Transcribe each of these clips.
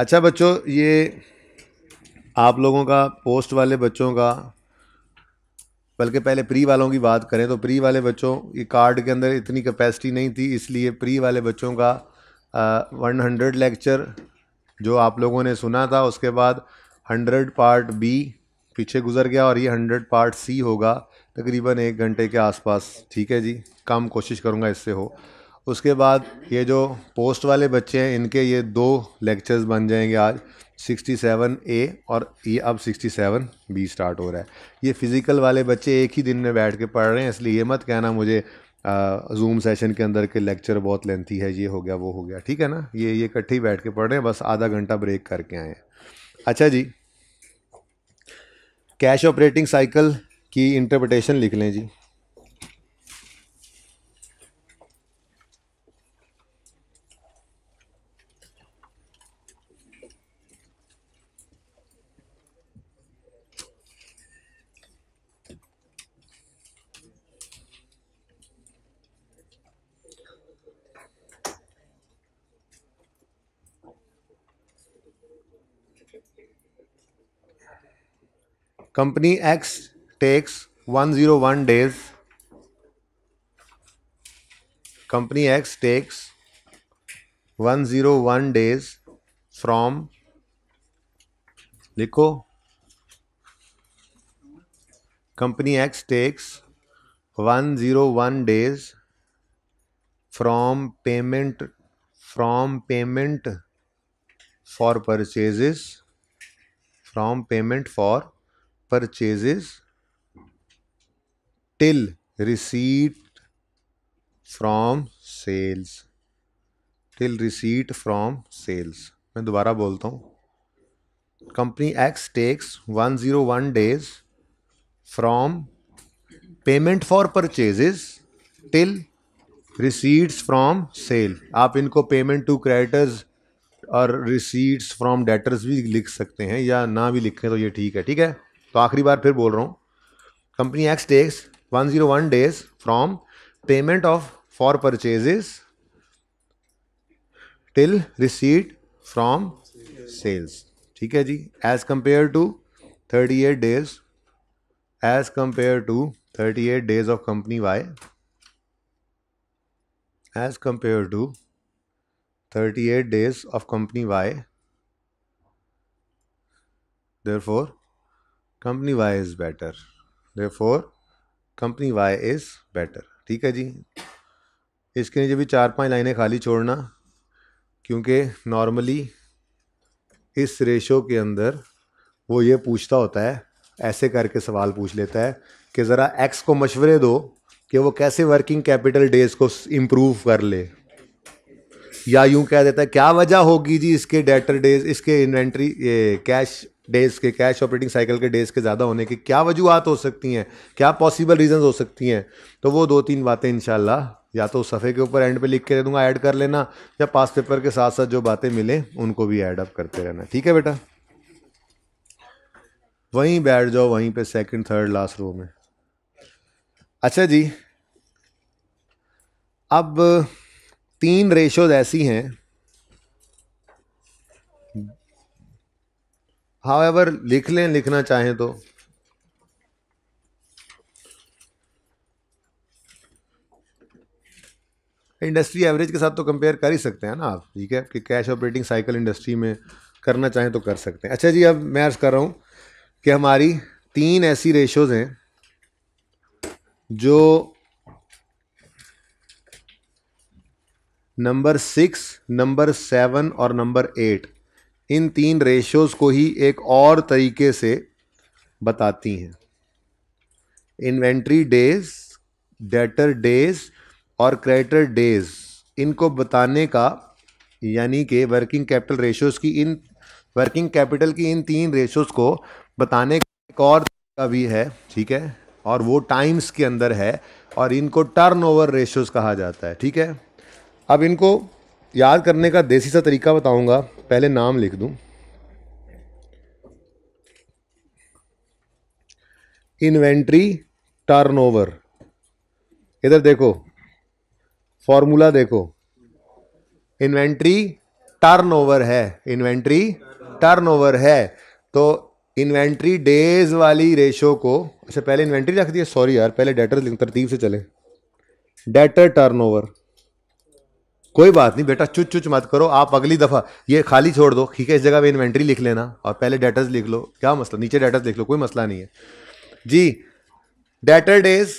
अच्छा बच्चों ये आप लोगों का पोस्ट वाले बच्चों का बल्कि पहले प्री वालों की बात करें तो प्री वाले बच्चों ये कार्ड के अंदर इतनी कैपेसिटी नहीं थी इसलिए प्री वाले बच्चों का वन हंड्रेड लेक्चर जो आप लोगों ने सुना था उसके बाद हंड्रेड पार्ट बी पीछे गुजर गया और ये हंड्रेड पार्ट सी होगा तकरीबन एक घंटे के आसपास ठीक है जी कम कोशिश करूँगा इससे हो उसके बाद ये जो पोस्ट वाले बच्चे हैं इनके ये दो लेक्चर्स बन जाएंगे आज 67 ए और ये अब 67 बी स्टार्ट हो रहा है ये फिज़िकल वाले बच्चे एक ही दिन में बैठ के पढ़ रहे हैं इसलिए ये मत कहना मुझे जूम सेशन के अंदर के लेक्चर बहुत लेंथी है ये हो गया वो हो गया ठीक है ना ये ये इकट्ठे बैठ के पढ़ रहे हैं बस आधा घंटा ब्रेक करके आए हैं अच्छा जी कैश ऑपरेटिंग साइकिल की इंटरप्रटेशन लिख लें जी company X takes 101 days company X takes 101 days from लिखो company X takes 101 days from payment from payment for purchases from payment for purchases till receipt from sales till receipt from sales मैं दोबारा बोलता हूँ company X takes 101 days from payment for purchases till receipts from sale आप इनको payment to creditors और receipts from debtors भी लिख सकते हैं या ना भी लिखें तो ये ठीक है ठीक है तो आखिरी बार फिर बोल रहा हूँ company X takes one zero one days from payment of for purchases till receipt from sales ठीक है जी as compare to thirty eight days as compare to thirty eight days of company Y as compare to thirty eight days of company Y for company Y is better therefore company Y is better ठीक है जी इसके नीचे भी चार पांच लाइनें खाली छोड़ना क्योंकि नॉर्मली इस रेशो के अंदर वो ये पूछता होता है ऐसे करके सवाल पूछ लेता है कि ज़रा एक्स को मशवरे दो कि वो कैसे वर्किंग कैपिटल डेज को इम्प्रूव कर ले या यूं कह देता है क्या वजह होगी जी इसके डेटर डेज इसके इन्वेंट्री ये कैश डेज के कैश ऑपरेटिंग साइकिल के डेज के ज़्यादा होने के क्या वजूहत हो सकती हैं क्या पॉसिबल रीजंस हो सकती हैं तो वो दो तीन बातें इंशाल्लाह या तो सफ़े के ऊपर एंड पे लिख के दे दूंगा ऐड कर लेना या पास पेपर के साथ साथ जो बातें मिलें उनको भी ऐड अप करते रहना ठीक है बेटा वहीं बैठ जाओ वहीं पे सेकंड थर्ड लास्ट रो में अच्छा जी अब तीन रेशोज ऐसी हैं हाउ एवर लिख लें लिखना चाहें तो इंडस्ट्री एवरेज के साथ तो कंपेयर कर ही सकते हैं ना आप ठीक है कि कैश ऑपरेटिंग साइकिल इंडस्ट्री में करना चाहें तो कर सकते हैं अच्छा जी अब मैं अर्ज कर रहा हूँ कि हमारी तीन ऐसी रेशोज़ हैं जो नंबर सिक्स नंबर सेवन और नंबर एट इन तीन रेशोज़ को ही एक और तरीके से बताती हैं इन्वेंट्री डेज डेटर डेज और क्रेडिटर डेज इनको बताने का यानी कि वर्किंग कैपिटल रेशोज़ की इन वर्किंग कैपिटल की इन तीन रेशोज़ को बताने का एक और तरीका भी है ठीक है और वो टाइम्स के अंदर है और इनको टर्नओवर रेशोज़ कहा जाता है ठीक है अब इनको याद करने का देसी सा तरीका बताऊंगा पहले नाम लिख दूं इन्वेंट्री टर्नओवर इधर देखो फॉर्मूला देखो इन्वेंट्री टर्नओवर है इन्वेंट्री टर्नओवर है तो इन्वेंट्री डेज वाली रेशो को अच्छा पहले इन्वेंट्री रख दिया सॉरी यार पहले डेटर तरतीब से चले डेटर टर्नओवर कोई बात नहीं बेटा चुच चुच मत करो आप अगली दफ़ा ये खाली छोड़ दो ठीक है इस जगह पे इन्वेंट्री लिख लेना और पहले डेटर्स लिख लो क्या मसला नीचे डेटर्स लिख लो कोई मसला नहीं है जी डेटर डेज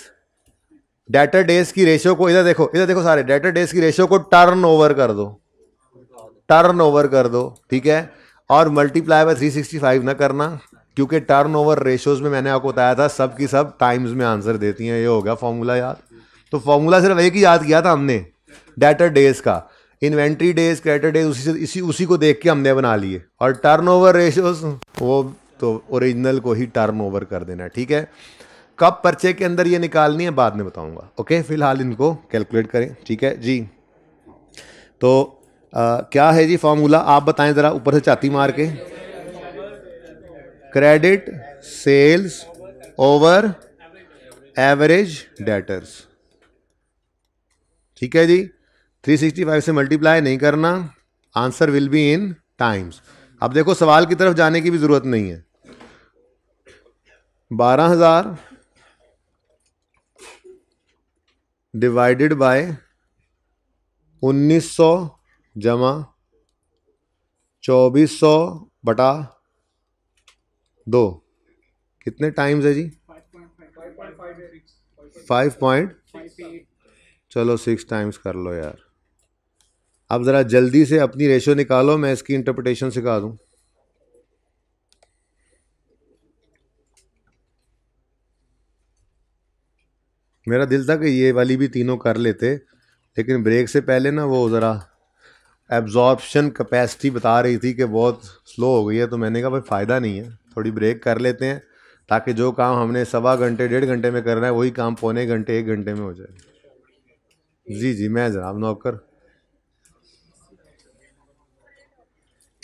डेटर डेज की रेशियो को इधर देखो इधर देखो सारे डेटर डेज की रेशियो को टर्न ओवर कर दो टर्न ओवर कर दो ठीक है और मल्टीप्लाई बाय 365 ना करना क्योंकि टर्न ओवर रेशोज में मैंने आपको बताया था सब की सब टाइम्स में आंसर देती हैं ये हो गया फॉर्मूला याद तो फॉर्मूला सिर्फ एक ही याद किया था हमने डेटर डेज का इन्वेंट्री डेज क्रेडिटर डेज उसी से इसी उसी को देख के हमने बना लिए और टर्न ओवर वो तो ओरिजिनल को ही टर्न ओवर कर देना ठीक है कब पर्चे के अंदर ये निकालनी है बाद में बताऊंगा ओके फिलहाल इनको कैलकुलेट करें ठीक है जी तो आ, क्या है जी फॉर्मूला आप बताएं ज़रा ऊपर से चाती मार के credit sales over average debtors ठीक है जी 365 से मल्टीप्लाई नहीं करना answer will be in times अब देखो सवाल की तरफ जाने की भी ज़रूरत नहीं है बारह हजार डिवाइडेड बाय उन्नीस सौ जमा चौबीस सौ बटा दो कितने टाइम्स है जी फाइव पॉइंट चलो सिक्स टाइम्स कर लो यार अब ज़रा जल्दी से अपनी रेशो निकालो मैं इसकी इंटरप्रटेशन सिखा दूँ मेरा दिल था कि ये वाली भी तीनों कर लेते लेकिन ब्रेक से पहले ना वो ज़रा एब्जॉर्बशन कैपेसिटी बता रही थी कि बहुत स्लो हो गई है तो मैंने कहा भाई फ़ायदा नहीं है थोड़ी ब्रेक कर लेते हैं ताकि जो काम हमने सवा घंटे डेढ़ घंटे में करना है वही काम पौने घंटे एक घंटे में हो जाए जी जी मैं जनाब नौकर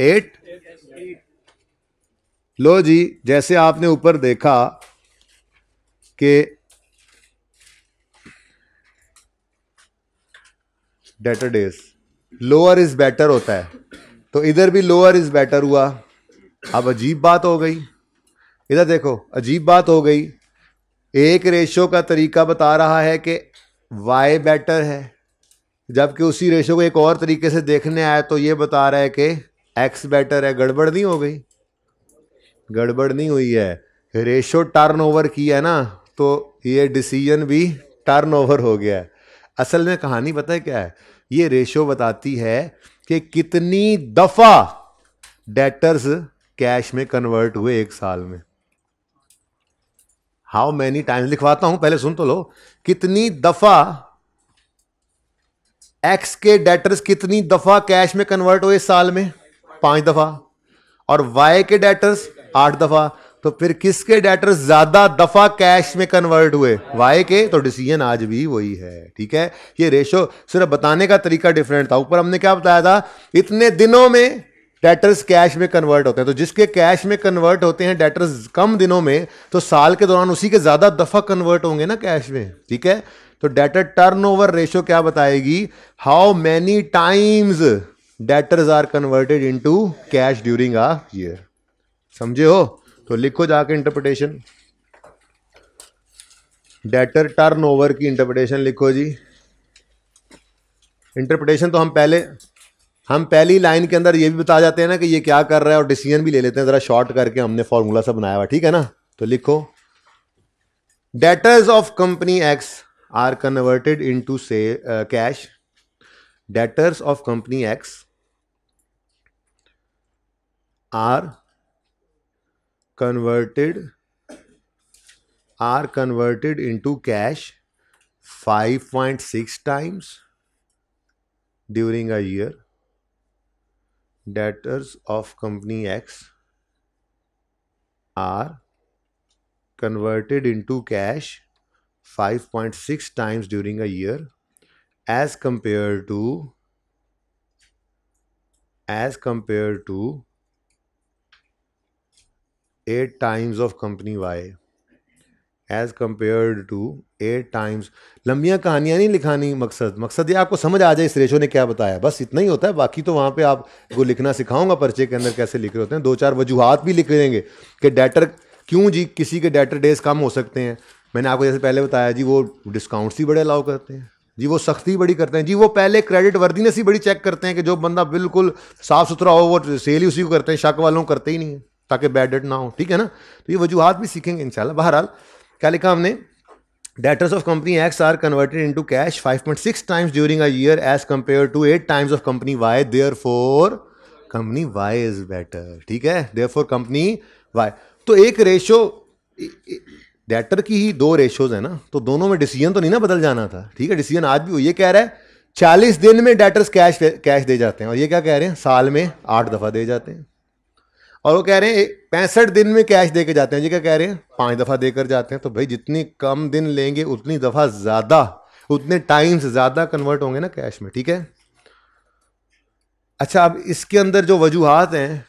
एट लो जी जैसे आपने ऊपर देखा कि debtor days lower is better होता है तो इधर भी लोअर इज बेटर हुआ अब अजीब बात हो गई इधर देखो अजीब बात हो गई एक रेशो का तरीका बता रहा है कि वाई बेटर है जबकि उसी रेशो को एक और तरीके से देखने आया तो ये बता रहा है कि एक्स बेटर है गड़बड़ नहीं हो गई गड़बड़ नहीं हुई है रेशो टर्नओवर किया है ना तो ये डिसीजन भी टर्नओवर हो गया है असल में कहानी पता है क्या है ये रेशो बताती है कि कितनी दफ़ा डेटर्स कैश में कन्वर्ट हुए एक साल में हाउ मैनी टाइम्स लिखवाता हूं पहले सुन तो लो कितनी दफा एक्स के डेटर्स कितनी दफा कैश में कन्वर्ट हुए इस साल में पांच दफा और वाई के डेटर्स आठ दफा तो फिर किसके डेटर्स ज्यादा दफा कैश में कन्वर्ट हुए वाई के तो डिसीजन आज भी वही है ठीक है ये रेशो सिर्फ बताने का तरीका डिफरेंट था ऊपर हमने क्या बताया था इतने दिनों में डेटर्स कैश में कन्वर्ट होते हैं तो जिसके कैश में कन्वर्ट होते हैं डेटर्स कम दिनों में तो साल के दौरान उसी के ज़्यादा दफ़ा कन्वर्ट होंगे ना कैश में ठीक है तो डेटर टर्नओवर रेशियो क्या बताएगी how many times debtors are converted into cash during a year समझे हो तो लिखो जाके इंटरप्रिटेशन डेटर टर्नओवर की इंटरप्रिटेशन लिखो जी इंटरप्रिटेशन तो हम पहले हम पहली लाइन के अंदर ये भी बता जाते हैं ना कि ये क्या कर रहा है और डिसीजन भी ले लेते हैं ज़रा शॉर्ट करके हमने फॉर्मूला सा बनाया हुआ ठीक है ना तो लिखो debtors of company X are converted into से cash debtors of company X are converted are converted into cash five six times during a year debtors of company X are converted into cash 5.6 times during a year as compared to as compared to 8 times of company Y as compare to eight times लंबियाँ कहानियाँ नहीं लिखानी मकसद मकसद ये आपको समझ आ जाए इस रेशो ने क्या बताया बस इतना ही होता है बाकी तो वहाँ पे आपको लिखना सिखाऊंगा पर्चे के अंदर कैसे लिख रहे होते हैं दो चार वजूहत भी लिख देंगे कि डेटर क्यों जी किसी के डेटर डेज कम हो सकते हैं मैंने आपको जैसे पहले बताया जी वो डिस्काउंट्स ही बड़े अलाउ करते हैं जी वो सख्ती बड़ी करते हैं जी वो पहले क्रेडिट वर्दीनेस ही बड़ी चेक करते हैं कि जो बंदा बिल्कुल साफ़ सुथरा हो वो सेल ही उसी को करते हैं शक वालों करते ही नहीं है ताकि बैड डेट ना हो ठीक है ना तो ये वजूहत भी सीखेंगे शाला बहरहाल क्या लिखा हमने debtors of company X are converted into cash five point six times during a year as compare to eight times of company Y therefore company Y is better ठीक है देयर फोर कंपनी वाई तो एक ratio debtor की ही दो ratios है ना तो दोनों में डिसीजन तो नहीं ना बदल जाना था ठीक है डिसीजन आज भी ये कह रहा है चालीस दिन में डेटर्स कैश कैश दे जाते हैं और ये क्या कह रहे हैं साल में आठ दफा दे जाते हैं और वो कह रहे हैं पैंसठ दिन में कैश दे के जाते हैं जी क्या कह रहे हैं पाँच दफ़ा देकर जाते हैं तो भाई जितनी कम दिन लेंगे उतनी दफ़ा ज़्यादा उतने टाइम से ज़्यादा कन्वर्ट होंगे ना कैश में ठीक है अच्छा अब इसके अंदर जो वजूहत हैं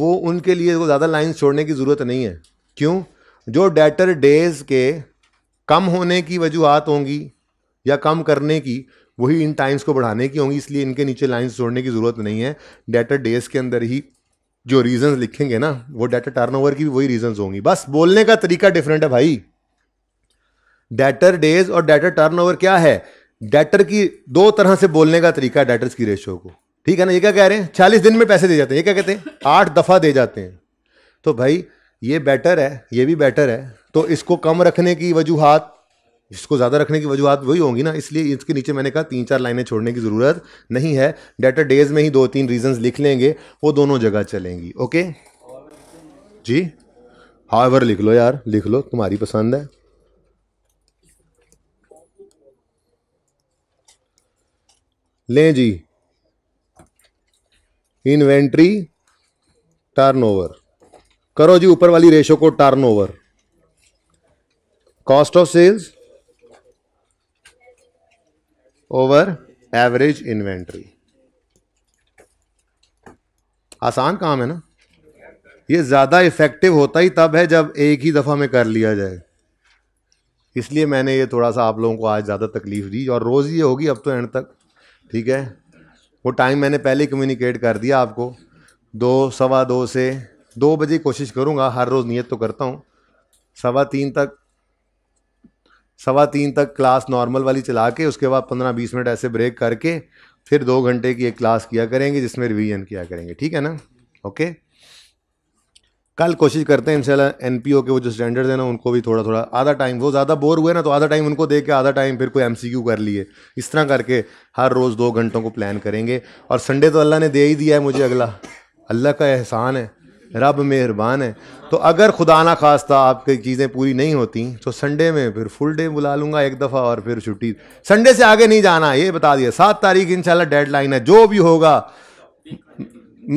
वो उनके लिए वो ज़्यादा लाइन छोड़ने की ज़रूरत नहीं है क्यों जो डेटर डेज के कम होने की वजूहत होंगी या कम करने की वही इन टाइम्स को बढ़ाने की होंगी इसलिए इनके नीचे लाइन्स जोड़ने की ज़रूरत नहीं है डेटर डेज के अंदर ही जो रीजंस लिखेंगे ना वो डेटर टर्नओवर की भी वही रीजंस होंगी बस बोलने का तरीका डिफरेंट है भाई डेटर डेज और डेटर टर्नओवर क्या है डेटर की दो तरह से बोलने का तरीका है डेटर्स की रेशियो को ठीक है ना ये क्या कह रहे हैं चालीस दिन में पैसे दे जाते हैं ये क्या कहते हैं आठ दफ़ा दे जाते हैं तो भाई ये बेटर है ये भी बेटर है तो इसको कम रखने की वजूहत इसको ज़्यादा रखने की वजूहत वही होंगी ना इसलिए इसके नीचे मैंने कहा तीन चार लाइनें छोड़ने की ज़रूरत नहीं है डेटर डेज में ही दो तीन रीजंस लिख लेंगे वो दोनों जगह चलेंगी ओके जी हावर लिख लो यार लिख लो तुम्हारी पसंद है लें जी इन्वेंट्री टर्नओवर करो जी ऊपर वाली रेशो को turnover cost of sales over average inventory आसान काम है ना ये ज़्यादा इफेक्टिव होता ही तब है जब एक ही दफ़ा में कर लिया जाए इसलिए मैंने ये थोड़ा सा आप लोगों को आज ज़्यादा तकलीफ दी और रोज़ ये होगी अब तो एंड तक ठीक है वो टाइम मैंने पहले कम्युनिकेट कर दिया आपको दो सवा दो से दो बजे कोशिश करूँगा हर रोज़ नियत तो करता हूँ सवा तीन तक सवा तीन तक क्लास नॉर्मल वाली चला के उसके बाद पंद्रह बीस मिनट ऐसे ब्रेक करके फिर दो घंटे की एक क्लास किया करेंगे जिसमें रिवीजन किया करेंगे ठीक है ना ओके कल कोशिश करते हैं एन पी ओ के वो जो स्टैंडर्ड है ना उनको भी थोड़ा थोड़ा आधा टाइम वो ज़्यादा बोर हुए ना तो आधा टाइम उनको दे के आधा टाइम फिर कोई क्यू कर लिए इस तरह करके हर रोज़ दो घंटों को प्लान करेंगे और संडे तो अल्लाह ने दे ही दिया है मुझे अगला अल्लाह का एहसान है रब मेहरबान है तो अगर खुदा ना खास्ता आपकी चीज़ें पूरी नहीं होती तो संडे में फिर फुल डे बुला लूँगा एक दफ़ा और फिर छुट्टी संडे से आगे नहीं जाना ये बता दिया सात तारीख डेड लाइन है जो भी होगा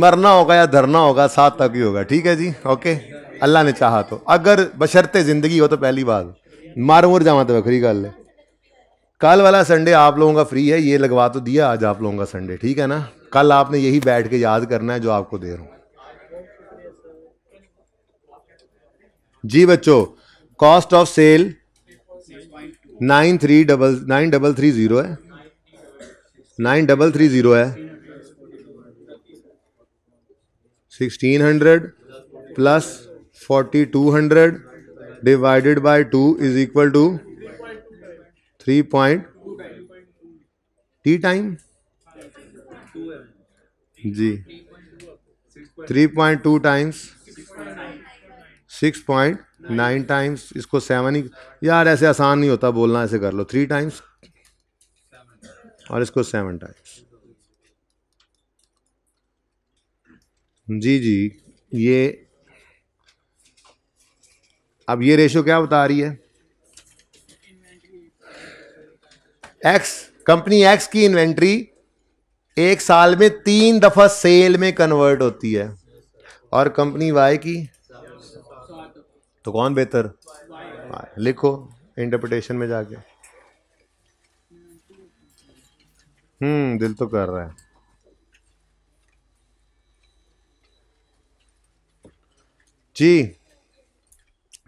मरना होगा या धरना होगा सात तक ही होगा ठीक है जी ओके अल्लाह ने चाहा तो अगर बशरते ज़िंदगी हो तो पहली बात मार मुर जावा तो बखरी गल है कल वाला संडे आप लोगों का फ्री है ये लगवा तो दिया आज आप लोगों का संडे ठीक है ना कल आपने यही बैठ के याद करना है जो आपको दे रहा हूँ जी बच्चों cost of sale nine three double nine double three zero है नाइन डबल थ्री जीरो है sixteen hundred plus forty two hundred divided by two is equal to three point T time जी three point two times six point nine times इसको seven ही यार ऐसे आसान नहीं होता बोलना ऐसे कर लो थ्री टाइम्स और इसको सेवन टाइम्स जी जी ये अब ये रेशो क्या बता रही है एक्स कंपनी एक्स की इन्वेंट्री एक साल में तीन दफा सेल में कन्वर्ट होती है और कंपनी वाई की तो कौन बेहतर लिखो इंटरप्रिटेशन में जाके हम्म दिल तो कर रहा है जी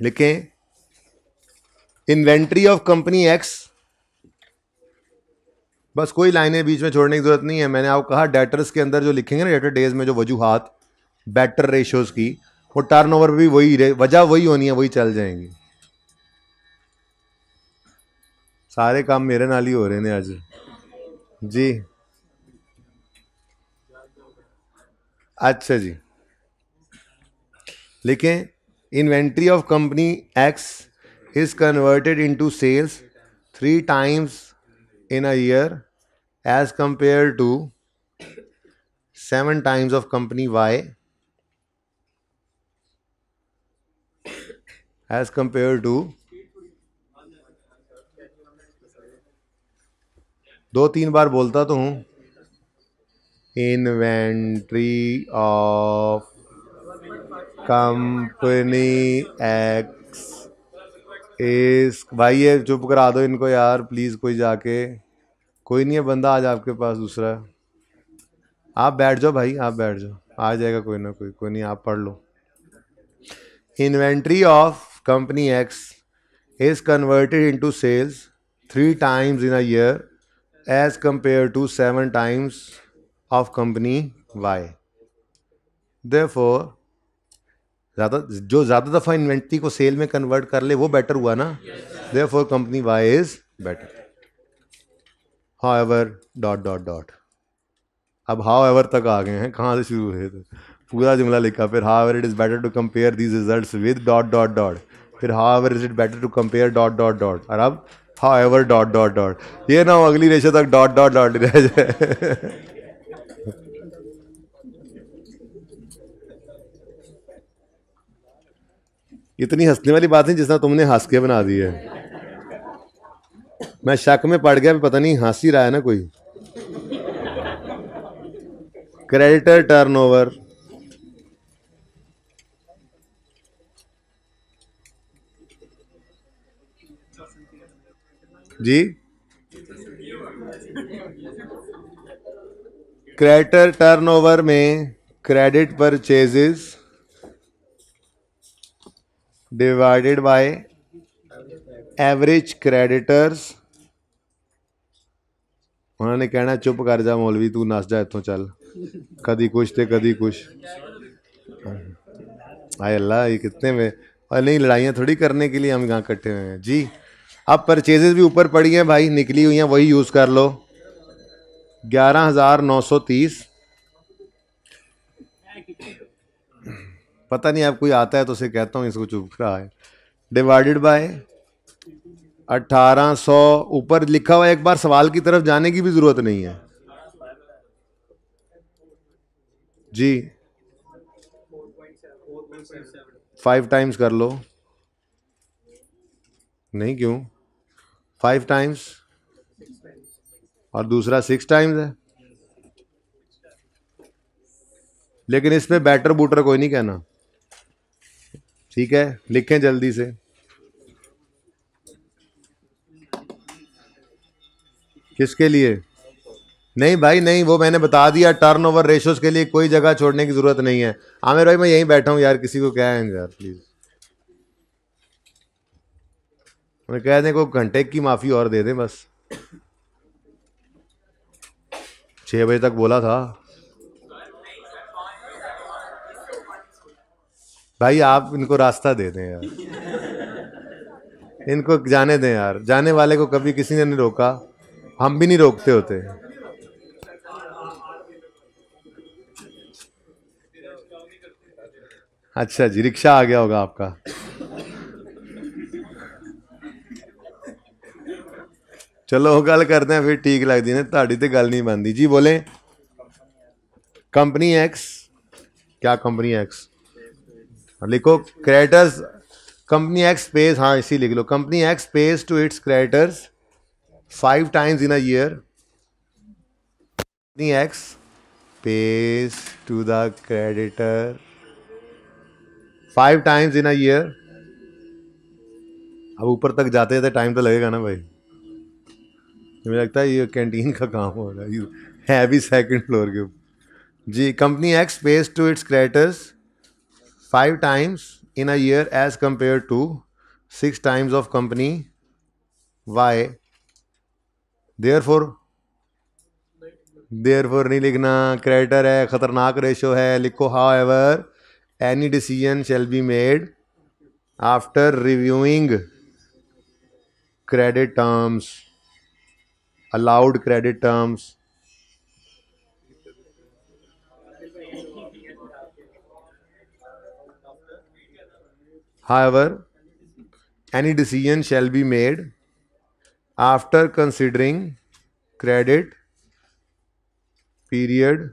लिखें इन्वेंट्री ऑफ कंपनी एक्स बस कोई लाइनें बीच में छोड़ने की जरूरत नहीं है मैंने आपको कहा डेटर्स के अंदर जो लिखेंगे ना डेटर डेज में जो वजूहत बेटर रेशियोज की वो टर्न ओवर भी वही वजह वही होनी है वही चल जाएंगी सारे काम मेरे नाल ही हो रहे हैं आज जी अच्छा जी लिखें inventory of company X is converted into sales three times in a year as compare to seven times of company Y as compared to दो तीन बार बोलता तो हूँ इन्वेंट्री ऑफ कंपनी एक्स इस भाई ये चुप करा दो इनको यार प्लीज़ कोई जाके कोई नहीं है बंदा आज आपके पास दूसरा आप बैठ जाओ भाई आप बैठ जाओ आ जाएगा कोई ना कोई कोई नहीं आप पढ़ लो inventory of company X is converted into sales three times in a year as compared to seven times of company Y. Therefore, ज़्यादा जो ज़्यादा दफ़ा इन्वेंट्री को सेल में कन्वर्ट कर ले वो बेटर हुआ ना therefore company Y is better however dot dot dot अब हाउ एवर तक आ गए हैं कहाँ से शुरू हुए थे पूरा जुमला लिखा फिर however it is better to compare these result with dot dot dot फिर however is it better to compare dot dot dot और अब however dot dot dot ये ना हो अगली रेशे तक डॉट डॉट डॉट रह जाए इतनी हंसने वाली बात है जिसना तुमने हंस के बना दी है मैं शक में पड़ गया पता नहीं हंस ही रहा है ना कोई क्रेडिटर टर्नओवर जी क्रेडिटर टर्नओवर में credit purchases divided by average creditors उन्होंने कहना चुप कर जा मौलवी तू नस जा इतों चल कदी कुछ ते कदी कुछ आए अल्लाह ये कितने में और नहीं लड़ाइयाँ थोड़ी करने के लिए हम यहाँ इकट्ठे हुए हैं जी अब परचेजेस भी ऊपर पड़ी हैं भाई निकली हुई हैं वही यूज़ कर लो ग्यारह हज़ार नौ सौ तीस पता नहीं आप कोई आता है तो उसे कहता हूँ इसको चुप रहा है डिवाइडेड बाय अट्ठारह सौ ऊपर लिखा हुआ एक बार सवाल की तरफ जाने की भी ज़रूरत नहीं है जी फाइव टाइम्स कर लो नहीं क्यों फाइव टाइम्स और दूसरा सिक्स टाइम्स है लेकिन इसमें बैटर बूटर कोई नहीं कहना ठीक है लिखें जल्दी से किसके लिए नहीं भाई नहीं वो मैंने बता दिया टर्न ओवर के लिए कोई जगह छोड़ने की जरूरत नहीं है आमिर भाई मैं यहीं बैठा हूँ यार किसी को क्या है यार प्लीज़ उन्हें कह दें को घंटे की माफ़ी और दे दें बस छः बजे तक बोला था भाई आप इनको रास्ता दे दें यार इनको जाने दें यार जाने वाले को कभी किसी ने नहीं रोका हम भी नहीं रोकते होते अच्छा जी रिक्शा आ गया होगा आपका चलो ਉਹ गल करते हैं फिर ठीक लगती ਨੇ ਤੁਹਾਡੀ ਤੇ ਗੱਲ ਨਹੀਂ ਬੰਦੀ ਜੀ कंपनी एक्स क्या कंपनी एक्स हाँ, लिखो क्रेडिटर्स कंपनी एक्स स्पेस हाँ इसी लिख लो company X space to its creditors five times in a year company X pays to the creditor five times in a year ऊपर तक जाते जाते टाइम तो लगेगा ना भाई मुझे लगता है ये कैंटीन का काम हो रहा है है भी सेकंड फ्लोर के ऊपर जी company X pays to its creditors five times in a year as compare to six times of company Y therefore therefore नहीं लिखना क्रेडिटर है ख़तरनाक रेशो है लिखो however any decision shall be made after reviewing credit terms allowed credit terms However, any decision shall be made after considering credit period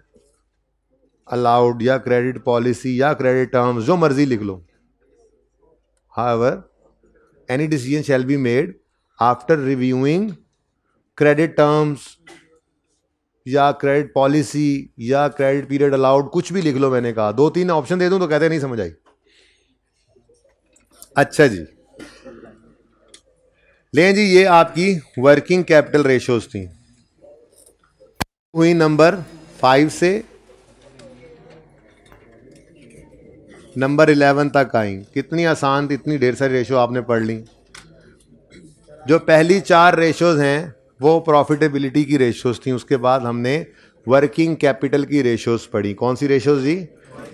allowed या credit policy या credit terms जो मर्जी लिख लो However, any decision shall be made after reviewing credit terms या credit policy या credit period allowed कुछ भी लिख लो मैंने कहा दो तीन ऑप्शन दे दूं तो कहते नहीं समझ आई अच्छा जी लें जी ये आपकी वर्किंग कैपिटल रेशियोज थी हुई नंबर फाइव से नंबर इलेवन तक आई कितनी आसान थी इतनी ढेर सारी रेशो आपने पढ़ ली जो पहली चार रेशोज हैं वो प्रॉफिटेबिलिटी की रेशोज़ थी उसके बाद हमने वर्किंग कैपिटल की रेशोज़ पढ़ी कौन सी रेशोज़ जी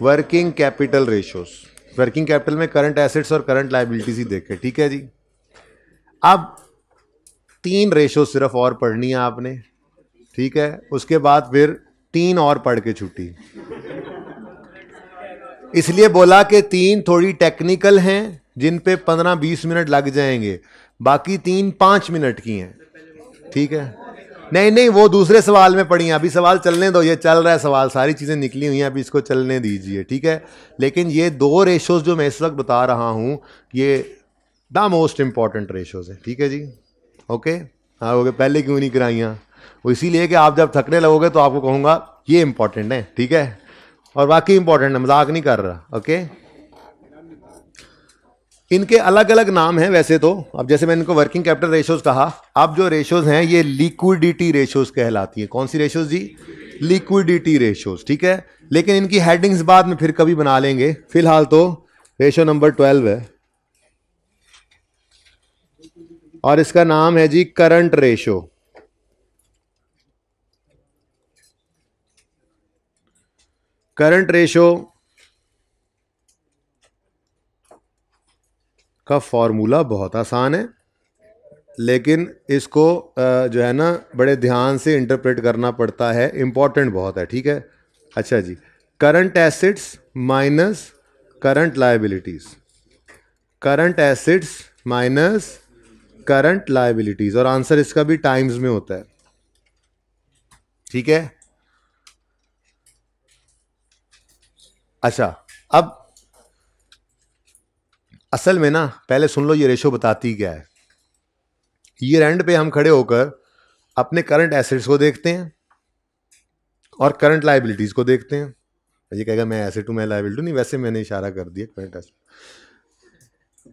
working capital ratios working capital में करंट एसेट्स और करंट लाइबिलिटीज ही देखे ठीक है जी अब तीन रेशो सिर्फ और पढ़नी है आपने ठीक है उसके बाद फिर तीन और पढ़ के छुट्टी इसलिए बोला कि तीन थोड़ी टेक्निकल हैं जिन पे पंद्रह बीस मिनट लग जाएंगे बाकी तीन पांच मिनट की हैं ठीक है नहीं नहीं वो दूसरे सवाल में पड़ी हैं अभी सवाल चलने दो ये चल रहा है सवाल सारी चीज़ें निकली हुई हैं अभी इसको चलने दीजिए ठीक है लेकिन ये दो रेशोज़ जो मैं इस वक्त बता रहा हूँ ये द मोस्ट इम्पॉर्टेंट रेशोज़ हैं ठीक है जी ओके हाँ ओके पहले क्यों नहीं कराइयाँ वो इसीलिए कि आप जब थकने लगोगे तो आपको कहूँगा ये इंपॉर्टेंट है ठीक है और बाकी इंपॉर्टेंट है मजाक नहीं कर रहा ओके इनके अलग अलग नाम हैं वैसे तो अब जैसे मैंने इनको वर्किंग कैपिटल रेशोज कहा अब जो रेशोज हैं ये लिक्विडिटी रेशोज कहलाती है कौन सी रेशोज जी लिक्विडिटी रेशोज ठीक है लेकिन इनकी हेडिंग्स बाद में फिर कभी बना लेंगे फिलहाल तो रेशो नंबर ट्वेल्व है और इसका नाम है जी करंट रेशो करंट रेशो का फॉर्मूला बहुत आसान है लेकिन इसको जो है ना बड़े ध्यान से इंटरप्रेट करना पड़ता है इम्पॉर्टेंट बहुत है ठीक है अच्छा जी current assets minus current liabilities current assets minus current liabilities और आंसर इसका भी टाइम्स में होता है ठीक है अच्छा अब असल में ना पहले सुन लो ये रेशो बताती क्या है ये एंड पे हम खड़े होकर अपने करंट एसेट्स को देखते हैं और करंट लाइबिलिटीज़ को देखते हैं ये कहेगा मैं एसेट हूँ मैं लाइबिलिटी नहीं वैसे मैंने इशारा कर दिया करंट एसेट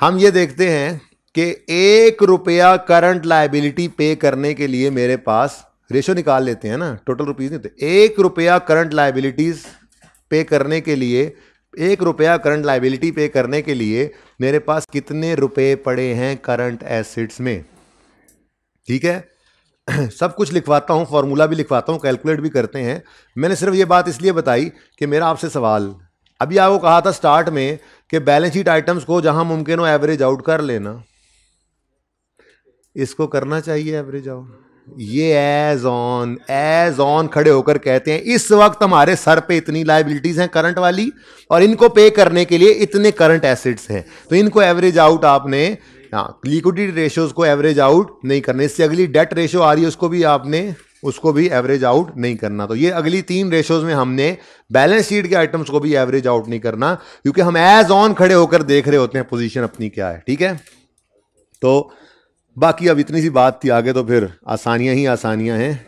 हम ये देखते हैं कि एक रुपया करंट लाइबिलिटी पे करने के लिए मेरे पास रेशो निकाल लेते हैं ना टोटल रुपीज़ नहीं होते एक रुपया करंट लाइबिलिटीज़ पे करने के लिए एक रुपया करंट लाइबिलिटी पे करने के लिए मेरे पास कितने रुपए पड़े हैं करंट एसिड्स में ठीक है सब कुछ लिखवाता हूँ फॉर्मूला भी लिखवाता हूँ कैलकुलेट भी करते हैं मैंने सिर्फ ये बात इसलिए बताई कि मेरा आपसे सवाल अभी आपको कहा था स्टार्ट में कि बैलेंस शीट आइटम्स को जहां मुमकिन हो एवरेज आउट कर लेना इसको करना चाहिए एवरेज आउट ये एज ऑन एज ऑन खड़े होकर कहते हैं इस वक्त हमारे सर पे इतनी लाइबिलिटीज हैं करंट वाली और इनको पे करने के लिए इतने करंट एसिड्स हैं तो इनको एवरेज आउट आपने लिक्विडिटी हाँ, रेशियोज को एवरेज आउट नहीं करना इससे अगली डेट रेशियो आ रही है उसको भी आपने उसको भी एवरेज आउट नहीं करना तो ये अगली तीन रेशोज में हमने बैलेंस शीट के आइटम्स को भी एवरेज आउट नहीं करना क्योंकि हम एज ऑन खड़े होकर देख रहे होते हैं पोजीशन अपनी क्या है ठीक है तो बाकी अब इतनी सी बात थी आगे तो फिर आसानियाँ ही आसानियाँ हैं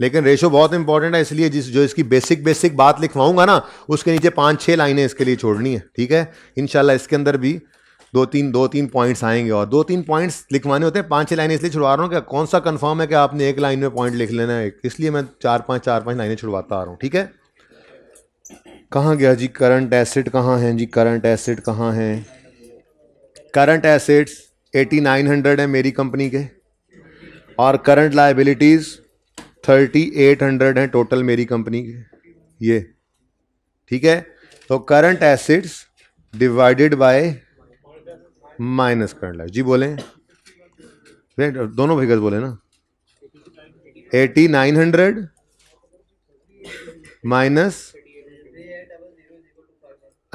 लेकिन रेशो बहुत इंपॉर्टेंट है इसलिए जिस जो इसकी बेसिक बेसिक बात लिखवाऊंगा ना उसके नीचे पाँच छः लाइनें इसके लिए छोड़नी है ठीक है इनशाला इसके अंदर भी दो तीन दो तीन पॉइंट्स आएंगे और दो तीन पॉइंट्स लिखवाने होते हैं पाँच छः लाइनें इसलिए छुड़वा रहा हूँ कि कौन सा कन्फर्म है कि आपने एक लाइन में पॉइंट लिख लेना है इसलिए मैं चार पाँच चार पाँच लाइनें छुड़वाता आ रहा हूँ ठीक है कहाँ गया जी करंट एसिड कहाँ हैं जी करंट एसिड कहाँ हैं current assets eighty nine hundred है मेरी कंपनी के और current liabilities thirty eight hundred है टोटल मेरी कंपनी के ये ठीक है तो current assets divided by minus current life जी बोले दोनों फिगर्स बोले ना एटी नाइन हंड्रेड माइनस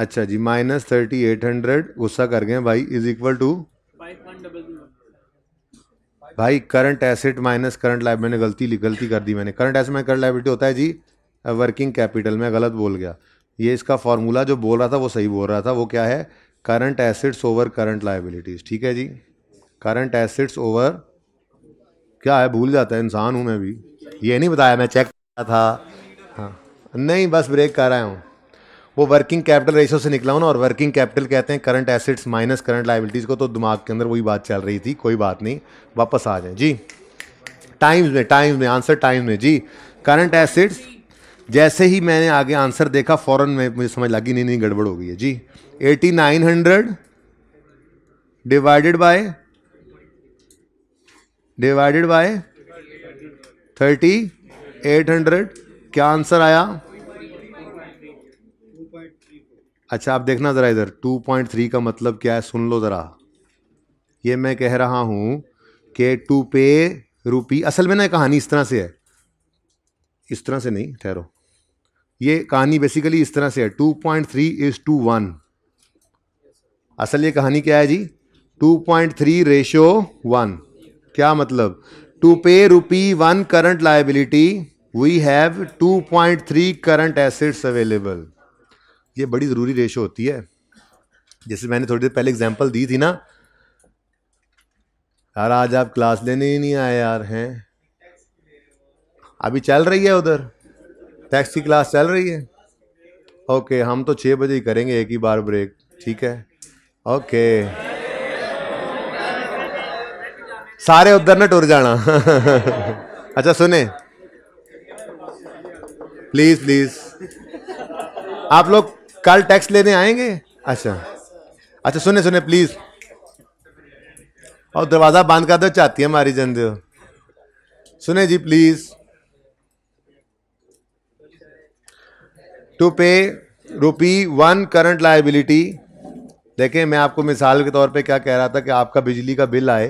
अच्छा जी माइनस थर्टी एट हंड्रेड गुस्सा कर गए भाई इज इक्वल टू भाई current asset minus current life मैंने गलती ली गलती कर दी मैंने करंट एसेट में करंट लाइबिलिटी होता है जी वर्किंग कैपिटल मैं गलत बोल गया ये इसका फॉर्मूला जो बोल रहा था वो सही बोल रहा था वो क्या है current assets over current liabilities ठीक है जी करंट एसेट्स ओवर क्या है भूल जाता है इंसान हूँ मैं भी ये नहीं बताया मैं चेक था हाँ नहीं बस ब्रेक कर रहा हूँ वो वर्किंग कैपिटल रेशियो से निकला हो ना और वर्किंग कैपिटल कहते हैं current assets minus current liabilities को तो दिमाग के अंदर वही बात चल रही थी कोई बात नहीं वापस आ जाए जी टाइम्स में टाइम्स में आंसर टाइम्स में जी करंट एसेट्स जैसे ही मैंने आगे आंसर देखा फॉरन में मुझे समझ लगी नहीं नहीं गड़बड़ हो गई है जी eighty nine hundred divided by divided by thirty eight hundred क्या आंसर आया अच्छा आप देखना ज़रा इधर 2.3 का मतलब क्या है सुन लो ज़रा ये मैं कह रहा हूँ कि टू पे रूपी असल में ना कहानी इस तरह से है इस तरह से नहीं ठहरो ये कहानी बेसिकली इस तरह से है two point three is to one असल ये कहानी क्या है जी two point three ratio one क्या मतलब to pay rupee one current liability we have two point three current assets available ये बड़ी ज़रूरी रेशो होती है जैसे मैंने थोड़ी देर पहले एग्जाम्पल दी थी ना यार आज आप क्लास लेने ही नहीं आए यार हैं अभी चल रही है उधर टैक्स की क्लास चल रही है ओके हम तो छः बजे ही करेंगे एक ही बार ब्रेक ठीक है ओके सारे उधर ना टुर जाना अच्छा सुने प्लीज प्लीज आप लोग कल टैक्स लेने आएंगे अच्छा अच्छा सुने सुने प्लीज और दरवाज़ा बंद कर दो चाहती है हमारी जन दो सुने जी please to pay rupee one current liability देखें मैं आपको मिसाल के तौर पे क्या कह रहा था कि आपका बिजली का बिल आए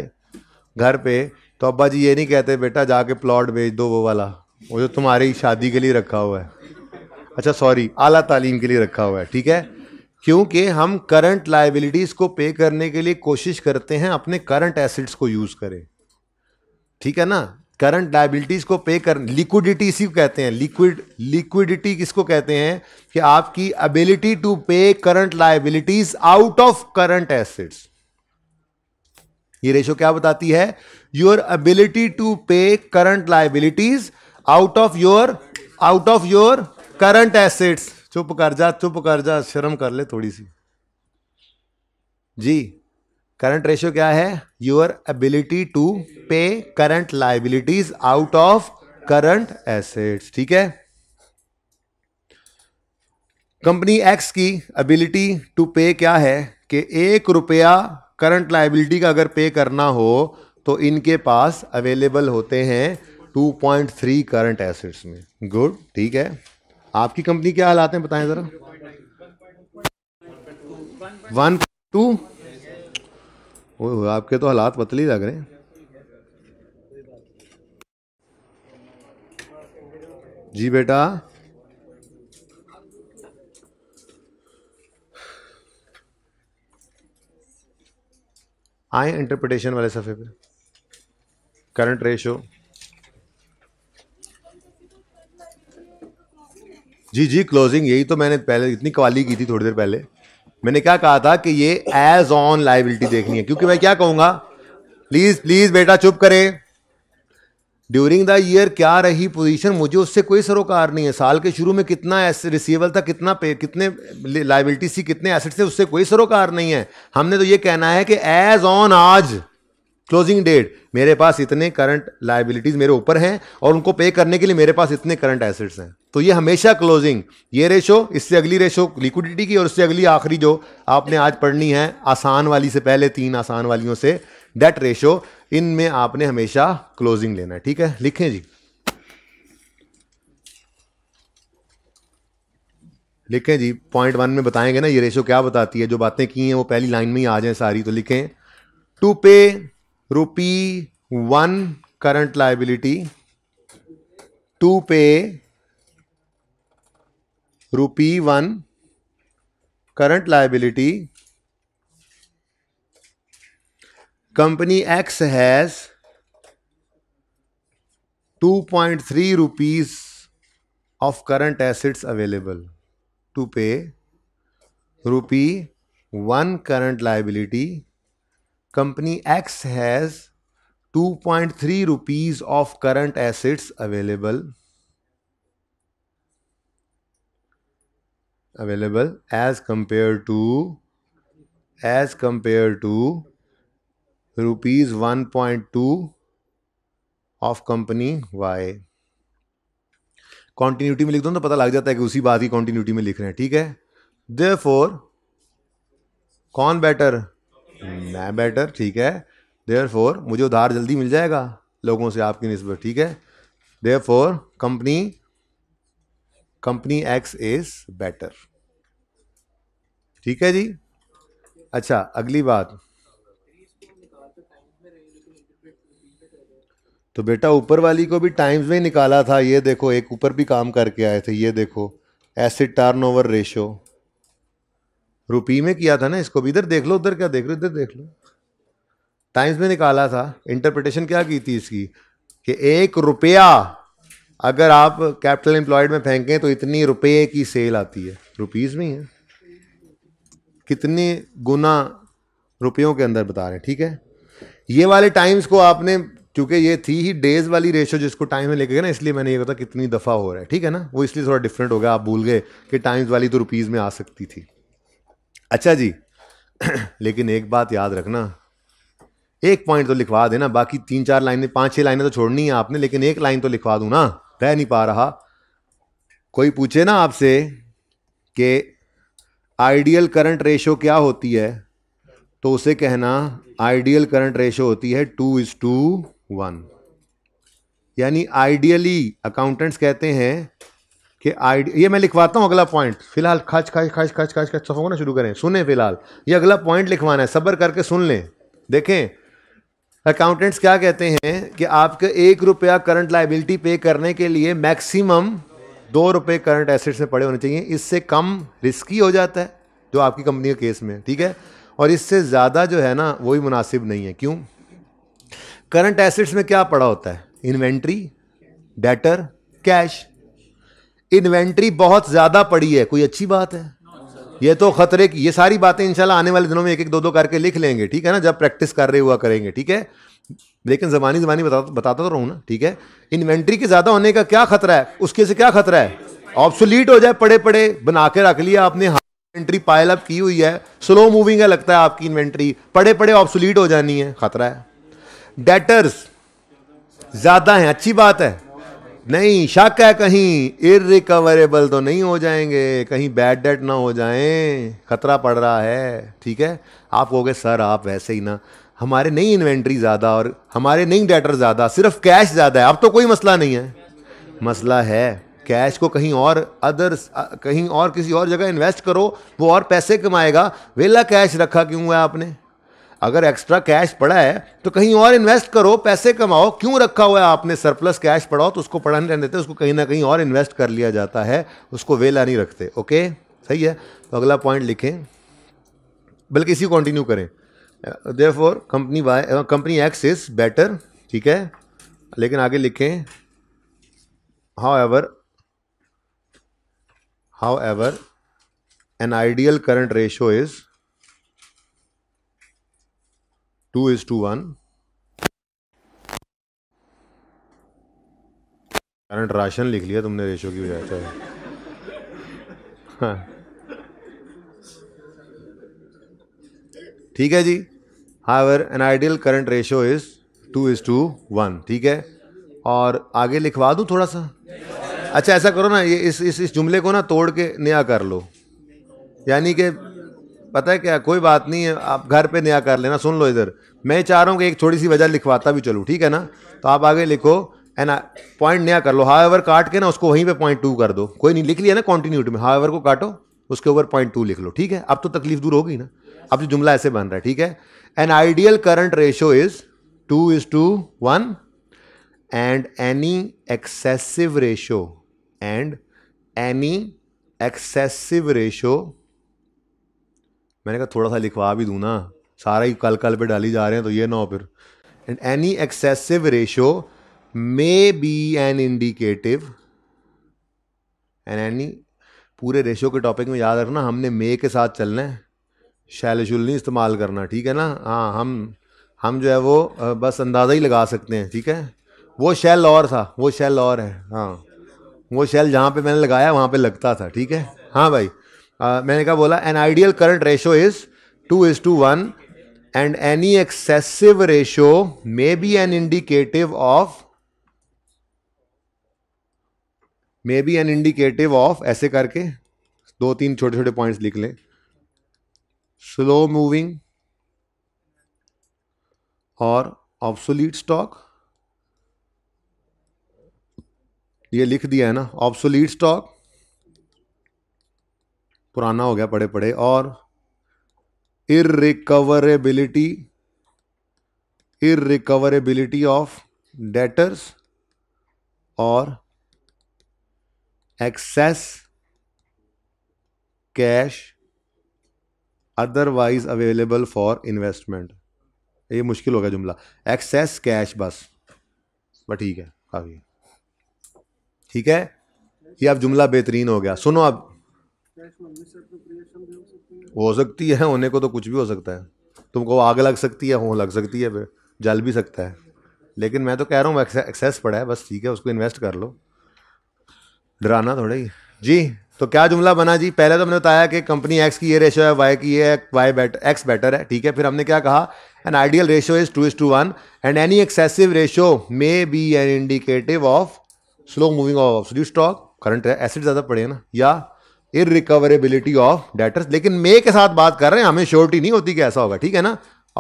घर पे तो अब्बा जी ये नहीं कहते बेटा जाके प्लॉट बेच दो वो वाला वो जो तुम्हारी शादी के लिए रखा हुआ है अच्छा सॉरी आला तालीम के लिए रखा हुआ है ठीक है क्योंकि हम करंट लाइबिलिटीज़ को पे करने के लिए कोशिश करते हैं अपने करंट एसिड्स को यूज़ करें ठीक है ना करंट लाइबिलिटीज़ को पे कर लिक्विडिटी इसी को कहते हैं लिक्विड लिक्विडिटी किसको कहते हैं कि आपकी ability to pay current liabilities out of current assets ये रेशो क्या बताती है your ability to pay current liabilities out of your out of your current assets चुप कर जा चुप कर जा शर्म कर ले थोड़ी सी जी करंट रेशियो क्या है your ability to pay current liabilities out of current assets ठीक है कंपनी एक्स की एबिलिटी टू पे क्या है कि एक रुपया करंट लाइबिलिटी का अगर पे करना हो तो इनके पास अवेलेबल होते हैं 2.3 करंट एसेट्स में गुड ठीक है आपकी कंपनी क्या हालात है बताएं ज़रा वन टू ओह आपके तो हालात पतली लग रहे हैं जी बेटा आए इंटरप्रिटेशन वाले सफ़े पे करंट रेशो जी जी क्लोजिंग यही तो मैंने पहले इतनी कवाली की थी थोड़ी देर पहले मैंने क्या कहा था कि ये एज ऑन लाइबिलिटी देखनी है क्योंकि मैं क्या कहूंगा प्लीज प्लीज बेटा चुप करें ड्यूरिंग द ईयर क्या रही पोजीशन मुझे उससे कोई सरोकार नहीं है साल के शुरू में कितना रिसीवेबल था कितना पे कितने लाइबिलिटी सी कितने एसेट्स थे उससे कोई सरोकार नहीं है हमने तो ये कहना है कि एज ऑन आज क्लोजिंग डेट मेरे पास इतने करंट लाइबिलिटीज मेरे ऊपर हैं और उनको पे करने के लिए मेरे पास इतने करंट एसेट्स हैं तो ये हमेशा क्लोजिंग ये रेशो इससे अगली रेशो लिक्विडिटी की और उससे अगली आखिरी जो आपने आज पढ़नी है आसान वाली से पहले तीन आसान वालियों से डेट रेशो इनमें आपने हमेशा क्लोजिंग लेना है ठीक है लिखें जी लिखें जी पॉइंट वन में बताएंगे ना ये रेशो क्या बताती है जो बातें की हैं वो पहली लाइन में ही आ जाए सारी तो लिखें to pay rupee one current liability to pay rupee one current liability company X has two point three rupees of current assets available to pay rupee one current liability company X has 2.3 rupees of current assets available available as compare to as compare to rupees one point two of company Y continuity में लिख दो तो पता लग जाता है कि उसी बात ही कॉन्टीन्यूटी में लिख रहे हैं ठीक है दे कौन बेटर Hmm, मैं बेटर ठीक है देयर फोर मुझे उधार जल्दी मिल जाएगा लोगों से आपकी नस्बत ठीक है therefore company company X is better ठीक है जी अच्छा अगली बात तो बेटा ऊपर वाली को भी टाइम्स में निकाला था ये देखो एक ऊपर भी काम करके आए थे ये देखो एसिड टर्नओवर रेशो रुपी में किया था ना इसको भी इधर देख लो उधर क्या देख रहे इधर देख लो टाइम्स में निकाला था इंटरप्रिटेशन क्या की थी इसकी कि एक रुपया अगर आप कैपिटल एम्प्लॉयड में फेंकें तो इतनी रुपये की सेल आती है रुपीज़ में ही है कितने गुना रुपयों के अंदर बता रहे हैं ठीक है ये वाले टाइम्स को आपने क्योंकि ये थी ही डेज वाली रेशो जिसको टाइम में लेके गए ना इसलिए मैंने ये बताया कितनी दफ़ा हो रहा है ठीक है ना वो इसलिए थोड़ा डिफरेंट हो गया आप भूल गए कि टाइम्स वाली तो रुपीज़ में आ सकती थी अच्छा जी लेकिन एक बात याद रखना एक पॉइंट तो लिखवा देना बाकी तीन चार लाइनें पांच छह लाइनें तो छोड़नी है आपने लेकिन एक लाइन तो लिखवा दू ना रह नहीं पा रहा कोई पूछे ना आपसे कि आइडियल करंट रेशो क्या होती है तो उसे कहना आइडियल करंट रेशो होती है टू इज टू वन यानी आइडियली अकाउंटेंट्स कहते हैं कि आइडिया ये मैं लिखवाता हूँ अगला पॉइंट फिलहाल खच खच खच खच खच खच सफों ना शुरू करें सुने फिलहाल ये अगला पॉइंट लिखवाना है सब्र करके सुन लें देखें अकाउंटेंट्स क्या कहते हैं कि आपके एक रुपया करंट लाइबिलिटी पे करने के लिए मैक्सिमम दो रुपये करंट एसेट्स में पड़े होने चाहिए इससे कम रिस्की हो जाता है जो आपकी कंपनी के केस में ठीक है और इससे ज़्यादा जो है ना वही मुनासिब नहीं है क्यों करंट एसेट्स में क्या पड़ा होता है इन्वेंट्री डेटर कैश इन्वेंट्री बहुत ज़्यादा पड़ी है कोई अच्छी बात है ये तो खतरे की ये सारी बातें इंशाल्लाह आने वाले दिनों में एक एक दो दो करके लिख लेंगे ठीक है ना जब प्रैक्टिस कर रहे हुआ करेंगे ठीक है लेकिन जबानी जबानी बता, बताता तो रहूँ ना ठीक है इन्वेंट्री के ज़्यादा होने का क्या खतरा है उसके से क्या खतरा है ऑब्सोलीट हो जाए पड़े पड़े बना के रख लिया आपने हाँ, इन्वेंट्री पायल अप की हुई है स्लो मूविंग है लगता है आपकी इन्वेंट्री पड़े पड़े ऑब्सोलीट हो जानी है खतरा है डेटर्स ज़्यादा हैं अच्छी बात है नहीं शक है कहीं इरिकवरेबल तो नहीं हो जाएंगे कहीं बैड डेट ना हो जाए खतरा पड़ रहा है ठीक है आप कहोगे सर आप वैसे ही ना हमारे नहीं इन्वेंट्री ज़्यादा और हमारे नहीं डेटर ज़्यादा सिर्फ कैश ज़्यादा है अब तो कोई मसला नहीं है मसला है कैश को कहीं और अदर कहीं और किसी और जगह इन्वेस्ट करो वो और पैसे कमाएगा वेला कैश रखा क्यों है आपने अगर एक्स्ट्रा कैश पड़ा है तो कहीं और इन्वेस्ट करो पैसे कमाओ क्यों रखा हुआ है आपने सरप्लस कैश पड़ाओ तो उसको पढ़ा नहीं रहने देते उसको कहीं ना कहीं और इन्वेस्ट कर लिया जाता है उसको वेला नहीं रखते ओके सही है तो अगला पॉइंट लिखें बल्कि इसी कंटिन्यू करें therefore company by company X is better ठीक है लेकिन आगे लिखें however however an ideal current ratio is 2 is to 1 current राशन लिख लिया तुमने रेशो की वजह से हाँ। ठीक है जी however an ideal current ratio is two is to one ठीक है और आगे लिखवा दूँ थोड़ा सा अच्छा ऐसा करो ना ये इस इस, इस जुमले को ना तोड़ के नया कर लो यानी कि पता है क्या कोई बात नहीं है आप घर पे नया कर लेना सुन लो इधर मैं चाह रहा हूँ कि एक थोड़ी सी वजह लिखवाता भी चलूँ ठीक है ना तो आप आगे लिखो है ना पॉइंट नया कर लो हाव एवर काट के ना उसको वहीं पे पॉइंट टू कर दो कोई नहीं लिख लिया ना कॉन्टीन्यूटी में हाव एवर को काटो उसके ऊपर पॉइंट टू लिख लो ठीक है अब तो तकलीफ दूर होगी ना अब जो जुमला ऐसे बन रहा है ठीक है an ideal current ratio is two is to one and any excessive ratio and any excessive ratio मैंने कहा थोड़ा सा लिखवा भी दूँ ना सारा ही कल कल पे डाली जा रहे हैं तो ये ना हो फिर and any excessive ratio may be an indicative and any पूरे रेशो के टॉपिक में याद रखना हमने मे के साथ चलना है शैल शुल नहीं इस्तेमाल करना ठीक है ना हाँ हम हम जो है वो बस अंदाज़ा ही लगा सकते हैं ठीक है वो शैल और था वो शैल और है हाँ वो शैल जहाँ पे मैंने लगाया वहाँ पे लगता था ठीक है हाँ भाई Uh, मैंने क्या बोला an ideal current ratio is two is to one and any excessive ratio may be an indicative of may be an indicative of ऐसे करके दो तीन छोटे छोटे पॉइंट्स लिख लें स्लो मूविंग और ऑब्सोलीट स्टॉक ये लिख दिया है ना ऑब्सोलीट स्टॉक पुराना हो गया पड़े पढ़े और इरिकवरेबिलिटी इरिकवरेबिलिटी ऑफ डेटर्स और excess cash otherwise available for investment ये मुश्किल होगा जुमला एक्सेस कैश बस बट ठीक है काफ़ी ठीक है ये अब जुमला बेहतरीन हो गया सुनो अब हो सकती है होने को तो कुछ भी हो सकता है तुमको आग लग सकती है हो लग सकती है फिर जल भी सकता है लेकिन मैं तो कह रहा हूँ एक्सेस पड़ा है बस ठीक है उसको इन्वेस्ट कर लो डराना थोड़ा ही जी तो क्या जुमला बना जी पहले तो हमने बताया कि कंपनी एक्स की ये रेशो है वाई की ये वाई बेटर एक्स बेटर है ठीक है फिर हमने क्या कहा an ideal ratio is two is to one and any excessive ratio may be an indicative of slow moving of stock current है एसिड ज़्यादा पड़े ना या इरिकवरेबिलिटी ऑफ डेटर्स लेकिन मे के साथ बात कर रहे हैं हमें श्योरिटी नहीं होती कि ऐसा होगा ठीक है ना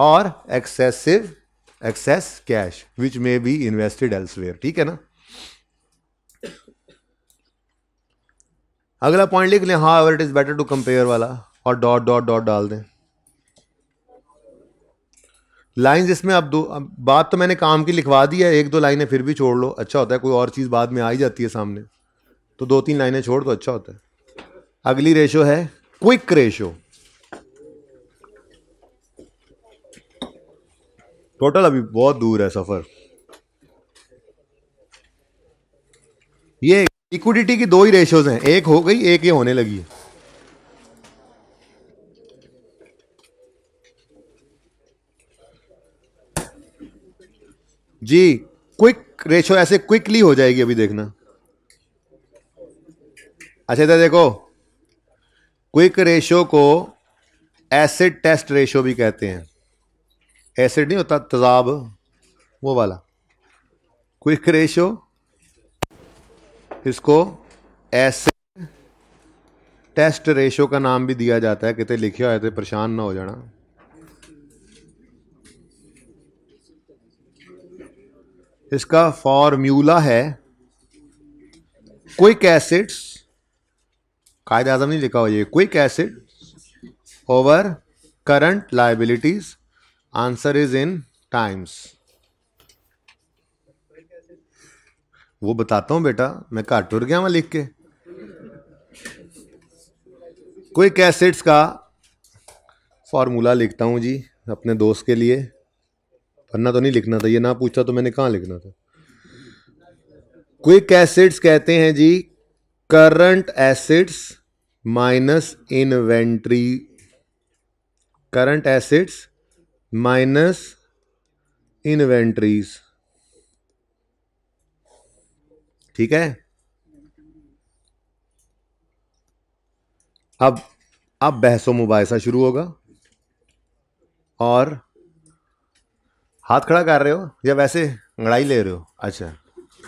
और excessive excess cash which may be invested elsewhere ठीक है ना अगला पॉइंट लिख लें हाँ ever it is better to compare वाला और डॉट डॉट डॉट डाल दें लाइंस इसमें अब दो अब बात तो मैंने काम की लिखवा दी है एक दो लाइनें फिर भी छोड़ लो अच्छा होता है कोई और चीज़ बाद में आ ही जाती है सामने तो दो तीन लाइनें छोड़ दो तो अच्छा होता है अगली रेशो है क्विक रेशो टोटल अभी बहुत दूर है सफर ये इक्विडिटी की दो ही रेशोज हैं एक हो गई एक ही होने लगी है जी क्विक रेशो ऐसे क्विकली हो जाएगी अभी देखना अच्छा इधर देखो क्विक रेशो को एसिड टेस्ट रेशो भी कहते हैं एसिड नहीं होता तजाब वो वाला क्विक रेशो इसको एसिड टेस्ट रेशो का नाम भी दिया जाता है कितने लिखे हुआ थे तो परेशान ना हो जाना इसका फॉर्म्यूला है क्विक एसिड्स कायद आजम नहीं लिखा हुआ ये quick asset over current liabilities answer is in times वो बताता हूँ बेटा मैं कहा टुर गया वहां लिख के क्विक एसिड्स का फॉर्मूला लिखता हूं जी अपने दोस्त के लिए वरना तो नहीं लिखना था ये ना पूछा तो मैंने कहाँ लिखना था क्विक एसिड्स कहते हैं जी current assets minus inventory current assets minus inventories ठीक है अब अब बहसो मुबासा शुरू होगा और हाथ खड़ा कर रहे हो या वैसे लड़ाई ले रहे हो अच्छा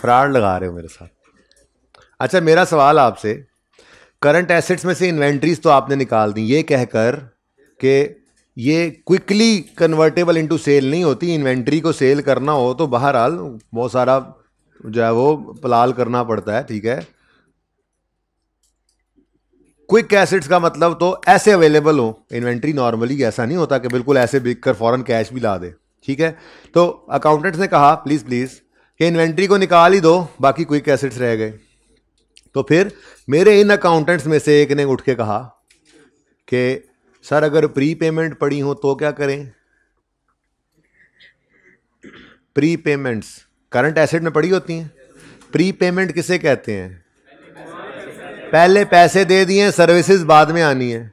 फ्राड लगा रहे हो मेरे साथ अच्छा मेरा सवाल आपसे करंट एसेट्स में से इन्वेंट्रीज तो आपने निकाल दी ये कहकर कि ये क्विकली कन्वर्टेबल इनटू सेल नहीं होती इन्वेंट्री को सेल करना हो तो बहरहाल बहुत सारा जो है वो पलाल करना पड़ता है ठीक है क्विक एसेट्स का मतलब तो ऐसे अवेलेबल हो इन्वेंट्री नॉर्मली ऐसा नहीं होता कि बिल्कुल ऐसे बिक कर फॉरन कैश भी ला दे ठीक है तो अकाउंटेंट्स ने कहा प्लीज़ प्लीज़ कि इन्वेंट्री को निकाल ही दो बाकी क्विक एसेट्स रह गए तो फिर मेरे इन अकाउंटेंट्स में से एक ने उठ के कहा कि सर अगर प्री पेमेंट पड़ी हो तो क्या करें प्री पेमेंट्स करंट एसेट में पड़ी होती हैं प्री पेमेंट किसे कहते हैं पहले पैसे दे दिए सर्विसेज बाद में आनी है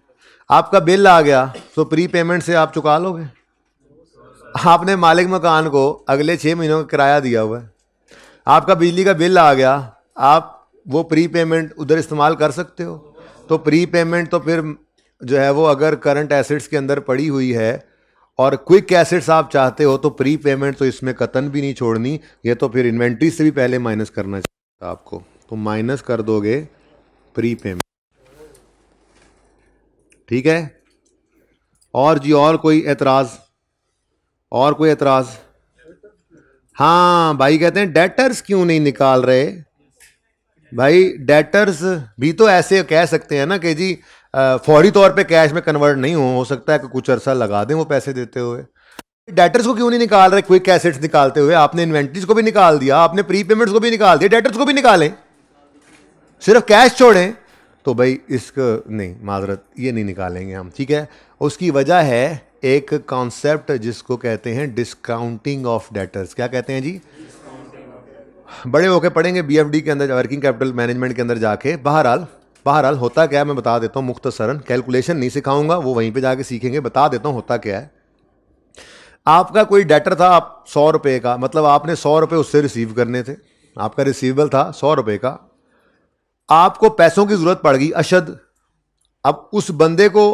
आपका बिल आ गया तो प्री पेमेंट से आप चुका लोगे आपने मालिक मकान को अगले छः महीनों का किराया दिया हुआ है आपका बिजली का बिल आ गया आप वो प्री पेमेंट उधर इस्तेमाल कर सकते हो तो प्री पेमेंट तो फिर जो है वो अगर करंट एसेट्स के अंदर पड़ी हुई है और क्विक एसेट्स आप चाहते हो तो प्री पेमेंट तो इसमें कतन भी नहीं छोड़नी ये तो फिर इन्वेंट्री से भी पहले माइनस करना चाहिए आपको तो माइनस कर दोगे प्री पेमेंट ठीक है और जी और कोई एतराज़ और कोई एतराज़ हाँ भाई कहते हैं डेटर्स क्यों नहीं निकाल रहे भाई डेटर्स भी तो ऐसे कह सकते हैं ना कि जी फौरी तौर पे कैश में कन्वर्ट नहीं हो हो सकता है कि कुछ अरसा लगा दें वो पैसे देते हुए डेटर्स को क्यों नहीं निकाल रहे क्विक एसेट्स निकालते हुए आपने इन्वेंट्रीज को भी निकाल दिया आपने प्री पेमेंट्स को भी निकाल दिया डेटर्स को भी निकालें सिर्फ कैश छोड़ें तो भाई इसको नहीं माजरत ये नहीं निकालेंगे हम ठीक है उसकी वजह है एक कॉन्सेप्ट जिसको कहते हैं डिस्काउंटिंग ऑफ डेटर्स क्या कहते हैं जी बड़े होके पढ़ेंगे बीएफडी के अंदर वर्किंग कैपिटल मैनेजमेंट के अंदर जाके बहरहाल बहरहाल होता क्या है मैं बता देता हूँ मुख्तसरन कैलकुलेशन नहीं सिखाऊंगा वो वहीं पे जाके सीखेंगे बता देता हूँ होता क्या है आपका कोई डेटर था आप सौ रुपये का मतलब आपने सौ रुपये उससे रिसीव करने थे आपका रिसीवेबल था सौ रुपये का आपको पैसों की ज़रूरत पड़ गई अशद अब उस बंदे को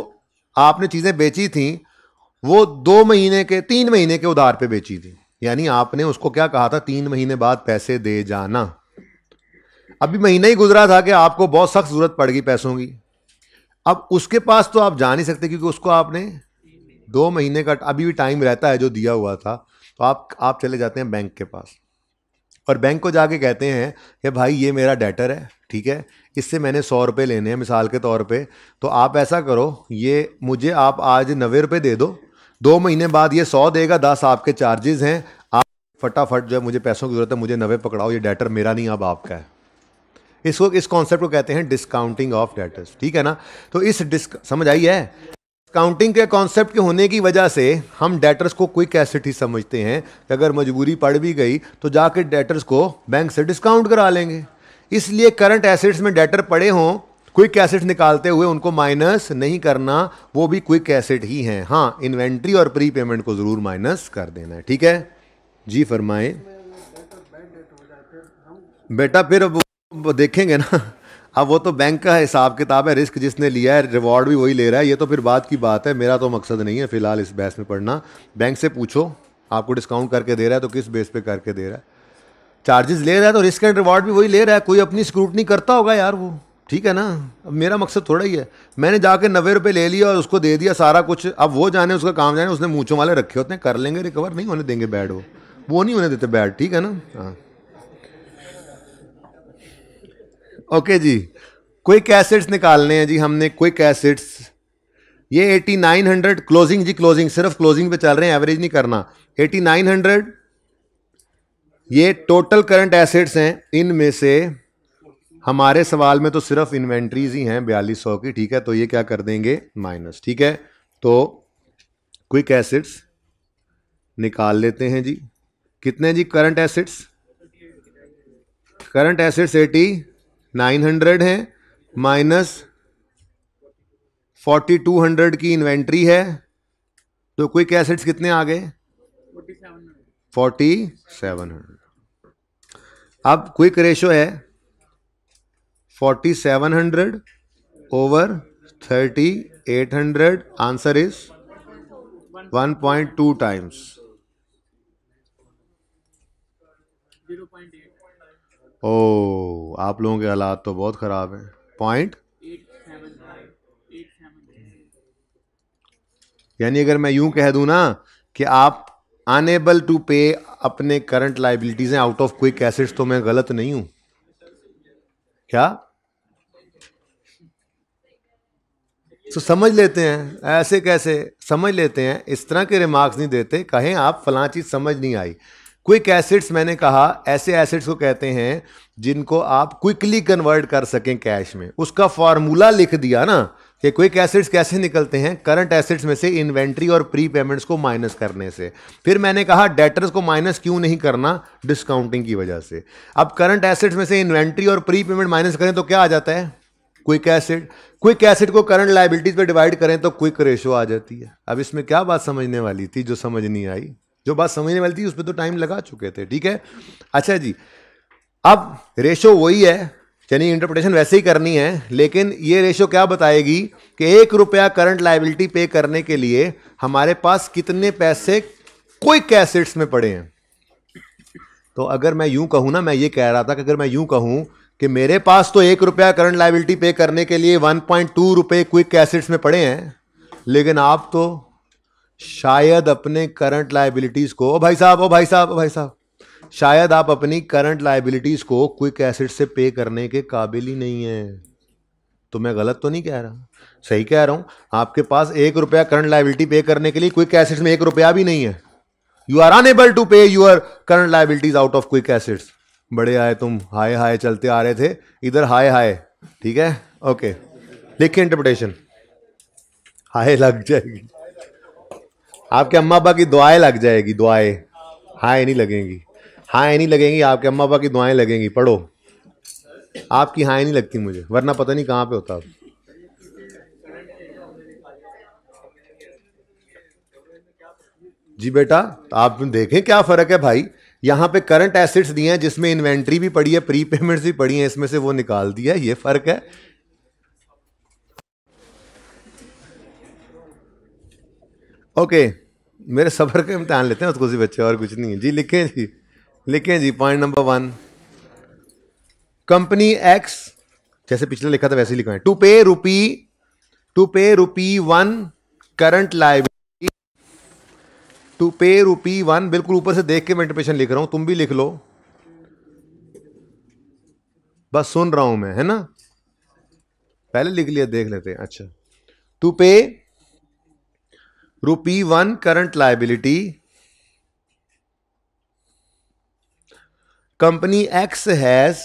आपने चीज़ें बेची थी वो दो महीने के तीन महीने के उधार पे बेची थी यानी आपने उसको क्या कहा था तीन महीने बाद पैसे दे जाना अभी महीना ही गुजरा था कि आपको बहुत सख्त जरूरत पड़ गई पैसों की अब उसके पास तो आप जा नहीं सकते क्योंकि उसको आपने दो महीने का अभी भी टाइम रहता है जो दिया हुआ था तो आप आप चले जाते हैं बैंक के पास और बैंक को जाके कहते हैं कि भाई ये मेरा डेटर है ठीक है इससे मैंने सौ रुपये लेने हैं मिसाल के तौर पे तो आप ऐसा करो ये मुझे आप आज नबे रुपये दे दो दो महीने बाद ये सौ देगा दस आपके चार्जेस हैं आप फटाफट जो है मुझे पैसों की ज़रूरत है मुझे नवे पकड़ाओ ये डेटर मेरा नहीं अब आपका है इसको इस कॉन्सेप्ट को कहते हैं डिस्काउंटिंग ऑफ डेटर्स ठीक है ना तो इस डिस्क समझ आई है डिस्काउंटिंग के कॉन्सेप्ट के होने की वजह से हम डेटर्स को क्विक एसिड ही समझते हैं कि अगर मजबूरी पड़ भी गई तो जाके डेटर्स को बैंक से डिस्काउंट करा लेंगे इसलिए करंट एसेट्स में डेटर पड़े हों क्विक एसेट निकालते हुए उनको माइनस नहीं करना वो भी क्विक एसेट ही हैं हाँ इन्वेंट्री और प्री पेमेंट को ज़रूर माइनस कर देना है ठीक है जी फरमाए बेटा फिर अब देखेंगे ना अब वो तो बैंक का हिसाब किताब है रिस्क जिसने लिया है रिवॉर्ड भी वही ले रहा है ये तो फिर बात की बात है मेरा तो मकसद नहीं है फिलहाल इस बहस में पढ़ना बैंक से पूछो आपको डिस्काउंट करके दे रहा है तो किस बेस पे करके दे रहा है चार्जेस ले रहा है तो रिस्क एंड रिवॉर्ड भी वही ले रहा है कोई अपनी स्क्रूटनी करता होगा यार वो ठीक है ना अब मेरा मकसद थोड़ा ही है मैंने जाके नब्बे रुपये ले लिया और उसको दे दिया सारा कुछ अब वो जाने उसका काम जाने उसने मूँछों वाले रखे होते हैं कर लेंगे रिकवर नहीं होने देंगे बैड वो वो नहीं होने देते बैड ठीक है ना हाँ ओके जी क्विक एसिड्स निकालने हैं जी हमने क्विक एसिड्स ये 8900 क्लोजिंग जी क्लोजिंग सिर्फ क्लोजिंग पे चल रहे हैं एवरेज नहीं करना 8900 ये टोटल करंट एसेट्स हैं इनमें से हमारे सवाल में तो सिर्फ इन्वेंट्रीज ही हैं बयालीस सौ की ठीक है तो ये क्या कर देंगे माइनस ठीक है तो क्विक एसिड्स निकाल लेते हैं जी कितने जी current assets current assets eighty nine hundred है माइनस फोर्टी टू हंड्रेड की इन्वेंट्री है तो क्विक एसिड्स कितने आ गए फोर्टी सेवन हंड्रेड अब क्विक रेशो है forty seven hundred over thirty eight hundred answer is one point two times ओ आप लोगों के हालात तो बहुत ख़राब है पॉइंट यानी अगर मैं यूं कह दूं ना कि आप अनएबल टू पे अपने करंट लाइबिलिटीज हैं आउट ऑफ क्विक एसेट्स तो मैं गलत नहीं हूं क्या तो समझ लेते हैं ऐसे कैसे समझ लेते हैं इस तरह के रिमार्क्स नहीं देते कहें आप फलां चीज़ समझ नहीं आई क्विक एसिड्स मैंने कहा ऐसे एसिड्स को कहते हैं जिनको आप क्विकली कन्वर्ट कर सकें कैश में उसका फार्मूला लिख दिया ना कि क्विक एसिड्स कैसे निकलते हैं करंट एसिड्स में से इन्वेंट्री और प्री पेमेंट्स को माइनस करने से फिर मैंने कहा डेटर्स को माइनस क्यों नहीं करना डिस्काउंटिंग की वजह से अब करंट एसिड्स में से इन्वेंट्री और प्री पेमेंट माइनस करें तो क्या आ जाता है क्विक एसिड क्विक एसिड को करंट लाइबिलिटीज पे डिवाइड करें तो क्विक रेशो आ जाती है अब इसमें क्या बात समझने वाली थी जो समझ नहीं आई जो बात समझने वाली थी उसमें तो टाइम लगा चुके थे ठीक है अच्छा जी अब रेशो वही है यानी इंटरप्रिटेशन वैसे ही करनी है लेकिन ये रेशो क्या बताएगी कि एक रुपया करंट लाइबिलिटी पे करने के लिए हमारे पास कितने पैसे क्विक एसिड्स में पड़े हैं तो अगर मैं यूं कहूं ना मैं ये कह रहा था कि अगर मैं यूं कहूं कि मेरे पास तो एक रुपया करंट लाइबिलिटी पे करने के लिए वन पॉइंट टू रुपये क्विक कैसेट्स में पड़े हैं लेकिन आप तो शायद अपने करंट लाइबिलिटीज़ को ओ भाई साहब ओ भाई साहब ओ भाई साहब शायद आप अपनी करंट लाइबिलिटीज़ को क्विक एसिड से पे करने के काबिल ही नहीं है तो मैं गलत तो नहीं कह रहा सही कह रहा हूँ आपके पास एक रुपया करंट लाइबिलिटी पे करने के लिए क्विक एसिड्स में एक रुपया भी नहीं है you are unable to pay your current liabilities out of quick assets बड़े आए तुम हाय हाय चलते आ रहे थे इधर हाय हाय ठीक है ओके लिखे इंटरप्रिटेशन हाय लग जाएगी आपके अम्मा अबा की दुआएं लग जाएगी दुआएं हाय नहीं लगेंगी हाय नहीं लगेंगी आपके अम्मा अबा की दुआएं लगेंगी पढ़ो आपकी हाय नहीं लगती मुझे वरना पता नहीं कहाँ पे होता अब जी बेटा आप देखें क्या फ़र्क है भाई यहाँ पे करंट एसेट्स दिए हैं जिसमें इन्वेंट्री भी पड़ी है प्री पेमेंट्स भी पड़ी हैं इसमें से वो निकाल दिया ये फर्क है ओके मेरे सफर का इम्तहान लेते हैं उसको सी बच्चे अच्छा और कुछ नहीं है जी लिखे जी लिखे जी point number one company X जैसे पिछले लिखा था वैसे ही लिखा है to pay rupee to pay rupee one current live to pay rupee one बिल्कुल ऊपर से देख के मैं इंटरप्रेशन लिख रहा हूं तुम भी लिख लो बस सुन रहा हूं मैं है ना पहले लिख लिया देख लेते हैं अच्छा to pay rupee one current liability company X has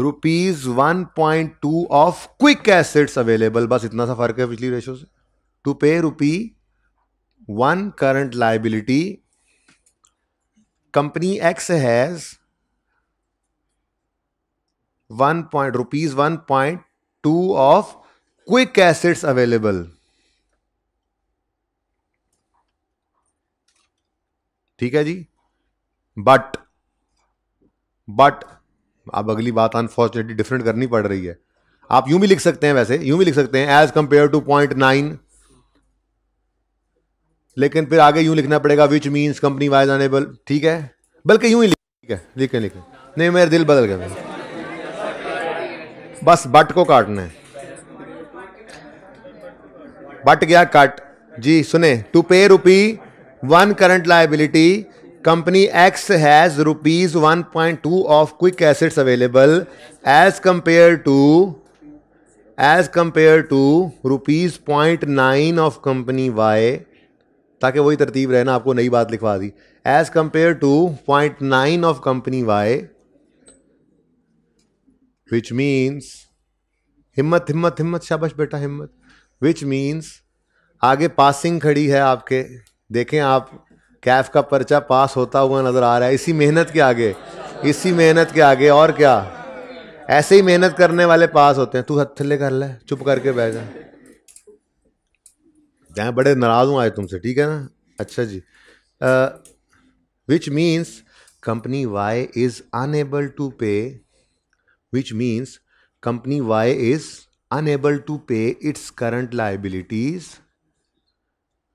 rupees one point two of quick assets available बस इतना सा फर्क है पिछली रेशो से to pay rupee one current liability company X has one point rupees one point two of quick assets available ठीक है जी but but अब अगली बात अनफॉर्चुनेटली डिफरेंट करनी पड़ रही है आप यूं भी लिख सकते हैं वैसे यूं भी लिख सकते हैं as compare to point nine लेकिन फिर आगे यूं लिखना पड़ेगा which means company Y is unable ठीक है बल्कि यूं ही ठीक है लिखें लिखें नहीं मेरा दिल बदल गया बस बट को काटना है बट गया कट जी सुने to pay rupee one current liability company X has rupees one point two of quick assets available as compare to as compare to rupees point nine of company Y ताकि वही तरतीब रहे ना आपको नई बात लिखवा दी as compare to point nine of company Y which means हिम्मत हिम्मत हिम्मत शाबाश बेटा हिम्मत विच मीन्स आगे पासिंग खड़ी है आपके देखें आप कैफ का पर्चा पास होता हुआ नज़र आ रहा है इसी मेहनत के आगे इसी मेहनत के आगे और क्या ऐसे ही मेहनत करने वाले पास होते हैं तू हथले कर ले चुप करके बैठ जा मैं बड़े नाराज हूँ आज तुमसे ठीक है ना अच्छा जी which means company Y is unable to pay which means company Y is unable to pay its current liabilities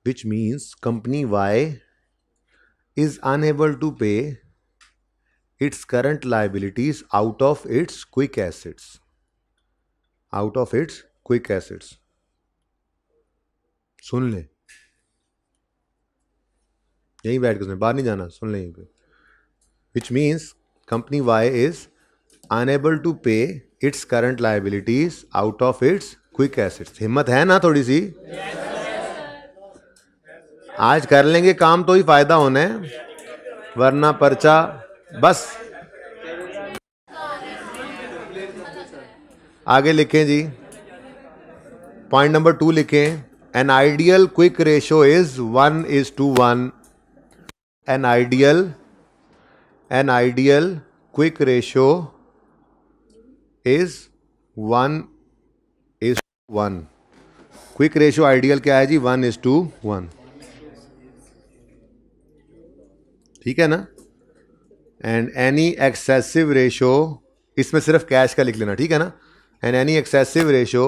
which means company Y is unable to pay its current liabilities out of its quick assets out of its quick assets सुन ले यहीं बैठ के सुन बाहर नहीं जाना सुन ले यहीं पे which means company Y is unable to pay its current liabilities out of its quick assets हिम्मत है ना थोड़ी सी आज कर लेंगे काम तो ही फायदा होना है वरना पर्चा बस आगे लिखें जी पॉइंट नंबर टू लिखें an ideal quick ratio is one is to one an ideal an ideal quick ratio is one is one quick ratio ideal क्या है जी वन इज टू वन ठीक है ना एंड एनी एक्सेसिव रेशो इसमें सिर्फ cash का लिख लेना ठीक है ना and any excessive ratio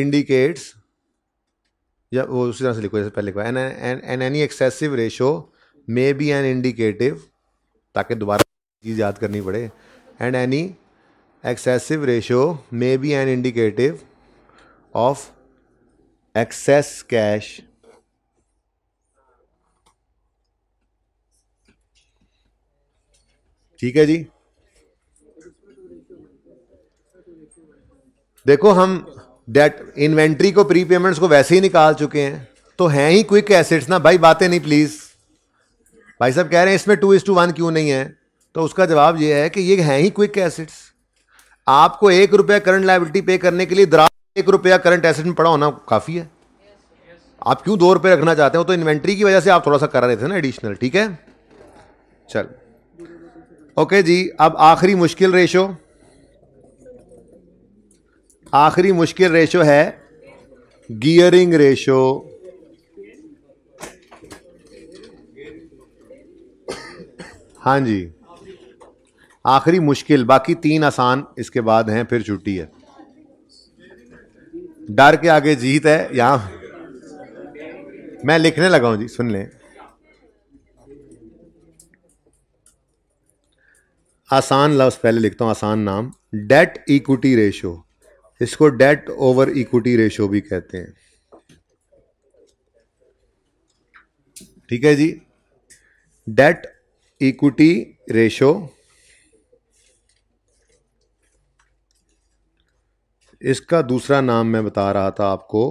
indicates या वो उसी तरह से लिखो जैसे पहले लिखो an an any excessive ratio may be an indicative ताकि दोबारा चीज़ याद करनी पड़े and any excessive ratio may be an indicative of excess cash ठीक है जी देखो हम डेट इन्वेंट्री को प्री पेमेंट्स को वैसे ही निकाल चुके हैं तो हैं ही क्विक एसेट्स ना भाई बातें नहीं प्लीज़ भाई साहब कह रहे हैं इसमें टू इज टू वन क्यों नहीं है तो उसका जवाब यह है कि ये हैं ही क्विक एसेट्स आपको एक रुपया करंट लाइबिलिटी पे करने के लिए द्रा एक रुपया करंट एसेट में पड़ा होना काफ़ी है आप क्यों दो रुपये रखना चाहते हो तो इन्वेंट्री की वजह से आप थोड़ा सा करा रहे थे ना एडिशनल ठीक है चल ओके जी अब आखिरी मुश्किल रेशो आखिरी मुश्किल रेशो है गियरिंग रेशो हाँ जी आखिरी मुश्किल बाकी तीन आसान इसके बाद हैं फिर छुट्टी है डर के आगे जीत है यहां मैं लिखने लगा हूं जी सुन लें आसान लफ्ज पहले लिखता हूं आसान नाम डेट इक्विटी रेशो इसको डेट ओवर इक्विटी रेशो भी कहते हैं ठीक है जी डेट इक्विटी रेशो इसका दूसरा नाम मैं बता रहा था आपको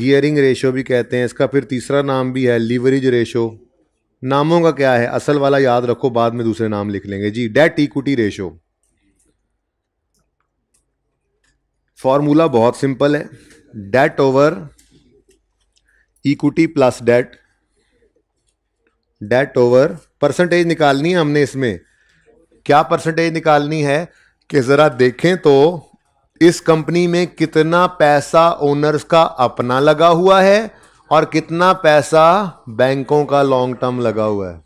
गियरिंग रेशो भी कहते हैं इसका फिर तीसरा नाम भी है लीवरेज रेशो नामों का क्या है असल वाला याद रखो बाद में दूसरे नाम लिख लेंगे जी डेट इक्विटी रेशो फॉर्मूला बहुत सिंपल है debt over equity plus debt debt over percentage निकालनी है हमने इसमें क्या परसेंटेज निकालनी है कि ज़रा देखें तो इस कंपनी में कितना पैसा ओनर्स का अपना लगा हुआ है और कितना पैसा बैंकों का लॉन्ग टर्म लगा हुआ है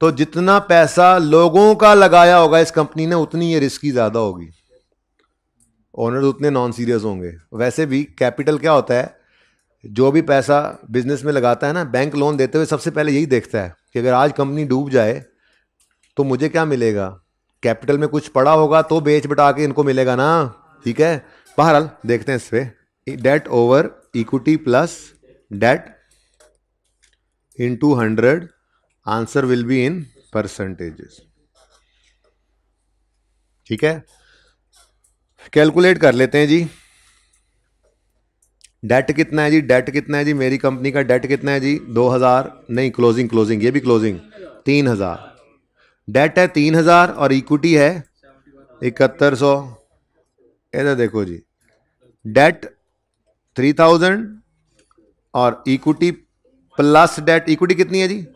तो जितना पैसा लोगों का लगाया होगा इस कंपनी ने उतनी ये रिस्की ज़्यादा होगी ओनर्स उतने नॉन सीरियस होंगे वैसे भी कैपिटल क्या होता है जो भी पैसा बिजनेस में लगाता है ना बैंक लोन देते हुए सबसे पहले यही देखता है कि अगर आज कंपनी डूब जाए तो मुझे क्या मिलेगा कैपिटल में कुछ पड़ा होगा तो बेच बटा के इनको मिलेगा ना ठीक है बहरहाल देखते हैं इस पर debt over equity plus debt into hundred answer will be in percentages ठीक है कैलकुलेट कर लेते हैं जी डेट कितना है जी डेट कितना है जी मेरी कंपनी का डेट कितना है जी दो हज़ार नहीं क्लोजिंग क्लोजिंग ये भी क्लोजिंग तीन हज़ार डेट है तीन हज़ार और इक्विटी है इकहत्तर सौ इधर देखो जी डेट थ्री थाउजेंड और इक्विटी प्लस डेट इक्विटी कितनी है जी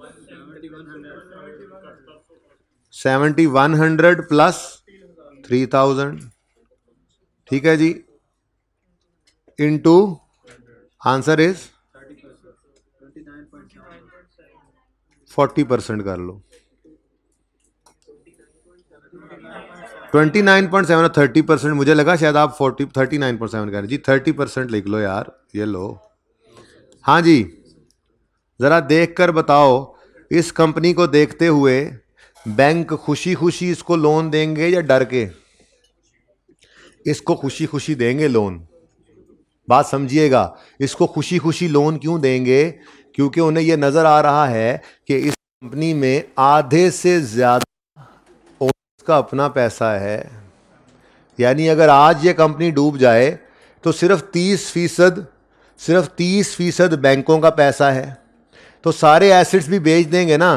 7100 one hundred plus three thousand ठीक है जी into answer is forty percent कर लो twenty nine point seven thirty percent मुझे लगा शायद आप forty thirty nine point seven करें जी थर्टी परसेंट लिख लो यार ये लो हाँ जी ज़रा देख कर बताओ इस कंपनी को देखते हुए बैंक खुशी खुशी इसको लोन देंगे या डर के इसको खुशी खुशी देंगे लोन बात समझिएगा इसको खुशी खुशी लोन क्यों देंगे क्योंकि उन्हें यह नज़र आ रहा है कि इस कंपनी में आधे से ज़्यादा ओनर्स का अपना पैसा है यानी अगर आज ये कंपनी डूब जाए तो सिर्फ तीस फीसद सिर्फ तीस फीसद बैंकों का पैसा है तो सारे एसेट्स भी बेच देंगे ना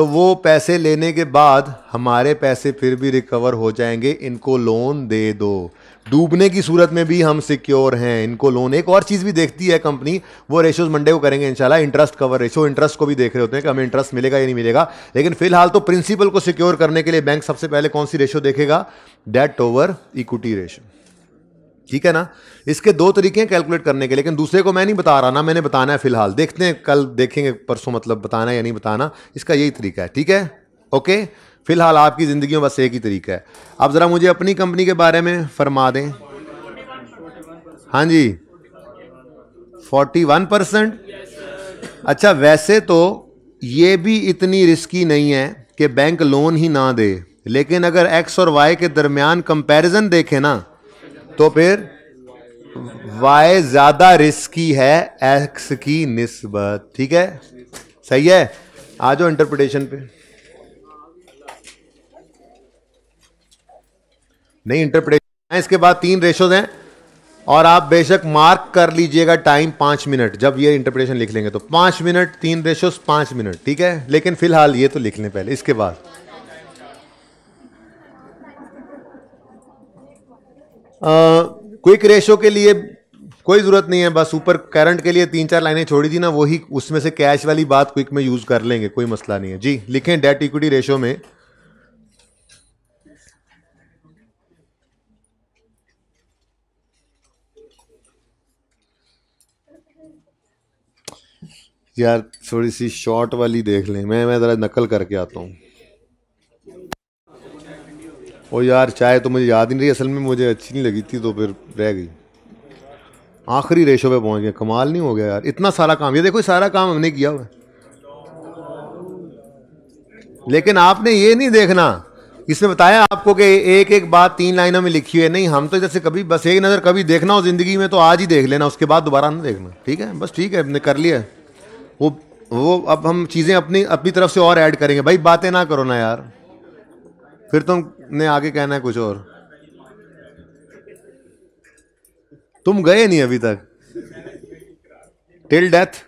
तो वो पैसे लेने के बाद हमारे पैसे फिर भी रिकवर हो जाएंगे इनको लोन दे दो डूबने की सूरत में भी हम सिक्योर हैं इनको लोन एक और चीज़ भी देखती है कंपनी वो रेशोज मंडे को करेंगे इंशाल्लाह इंटरेस्ट कवर रेशो इंटरेस्ट को भी देख रहे होते हैं कि हमें इंटरेस्ट मिलेगा या नहीं मिलेगा लेकिन फिलहाल तो प्रिंसिपल को सिक्योर करने के लिए बैंक सबसे पहले कौन सी रेशो देखेगा डेट ओवर इक्विटी रेशो ठीक है ना इसके दो तरीके हैं कैलकुलेट करने के लेकिन दूसरे को मैं नहीं बता रहा ना मैंने बताना है फिलहाल देखते हैं कल देखेंगे परसों मतलब बताना या नहीं बताना इसका यही तरीका है ठीक है ओके फिलहाल आपकी ज़िंदगी में बस एक ही तरीका है आप ज़रा मुझे अपनी कंपनी के बारे में फरमा दें हाँ जी फोर्टी वन परसेंट अच्छा वैसे तो ये भी इतनी रिस्की नहीं है कि बैंक लोन ही ना दे लेकिन अगर एक्स और वाई के दरमियान कंपैरिजन देखें ना तो फिर वाई ज्यादा रिस्की है एक्स की निस्बत ठीक है सही है आ जाओ इंटरप्रिटेशन पे नहीं इंटरप्रिटेशन हाँ, इसके बाद तीन रेशोज हैं और आप बेशक मार्क कर लीजिएगा टाइम पांच मिनट जब ये इंटरप्रिटेशन लिख लेंगे तो पांच मिनट तीन रेशोज पांच मिनट ठीक है लेकिन फिलहाल ये तो लिख लें पहले इसके बाद क्विक रेशो के लिए कोई ज़रूरत नहीं है बस ऊपर करंट के लिए तीन चार लाइनें छोड़ी थी ना वही उसमें से कैश वाली बात क्विक में यूज़ कर लेंगे कोई मसला नहीं है जी लिखें डेट इक्विटी रेशो में यार थोड़ी सी शॉर्ट वाली देख लें मैं मैं ज़रा नकल करके आता हूँ ओ यार चाय तो मुझे याद ही नहीं रही असल में मुझे अच्छी नहीं लगी थी तो फिर रह गई आखिरी रेशो पे पहुंच गए कमाल नहीं हो गया यार इतना सारा काम ये देखो ये सारा काम हमने किया हुआ लेकिन आपने ये नहीं देखना इसने बताया आपको कि एक एक बात तीन लाइनों में लिखी है नहीं हम तो जैसे कभी बस एक नज़र कभी देखना हो ज़िंदगी में तो आज ही देख लेना उसके बाद दोबारा ना देखना ठीक है बस ठीक है हमने कर लिया वो वो अब हम चीज़ें अपनी अपनी तरफ से और ऐड करेंगे भाई बातें ना करो ना यार फिर तुमने तो आगे कहना है कुछ और तुम गए नहीं अभी तक टिल डेथ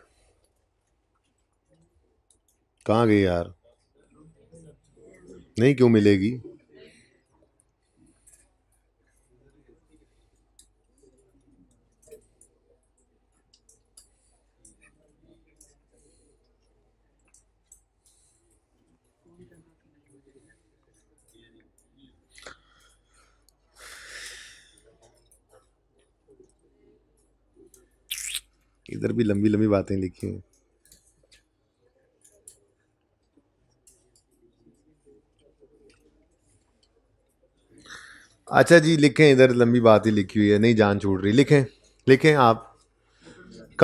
कहाँ गई यार नहीं क्यों मिलेगी इधर भी लंबी लंबी बातें लिखी हैं अच्छा जी लिखें इधर लंबी बात ही लिखी हुई है नहीं जान छूट रही लिखें लिखें आप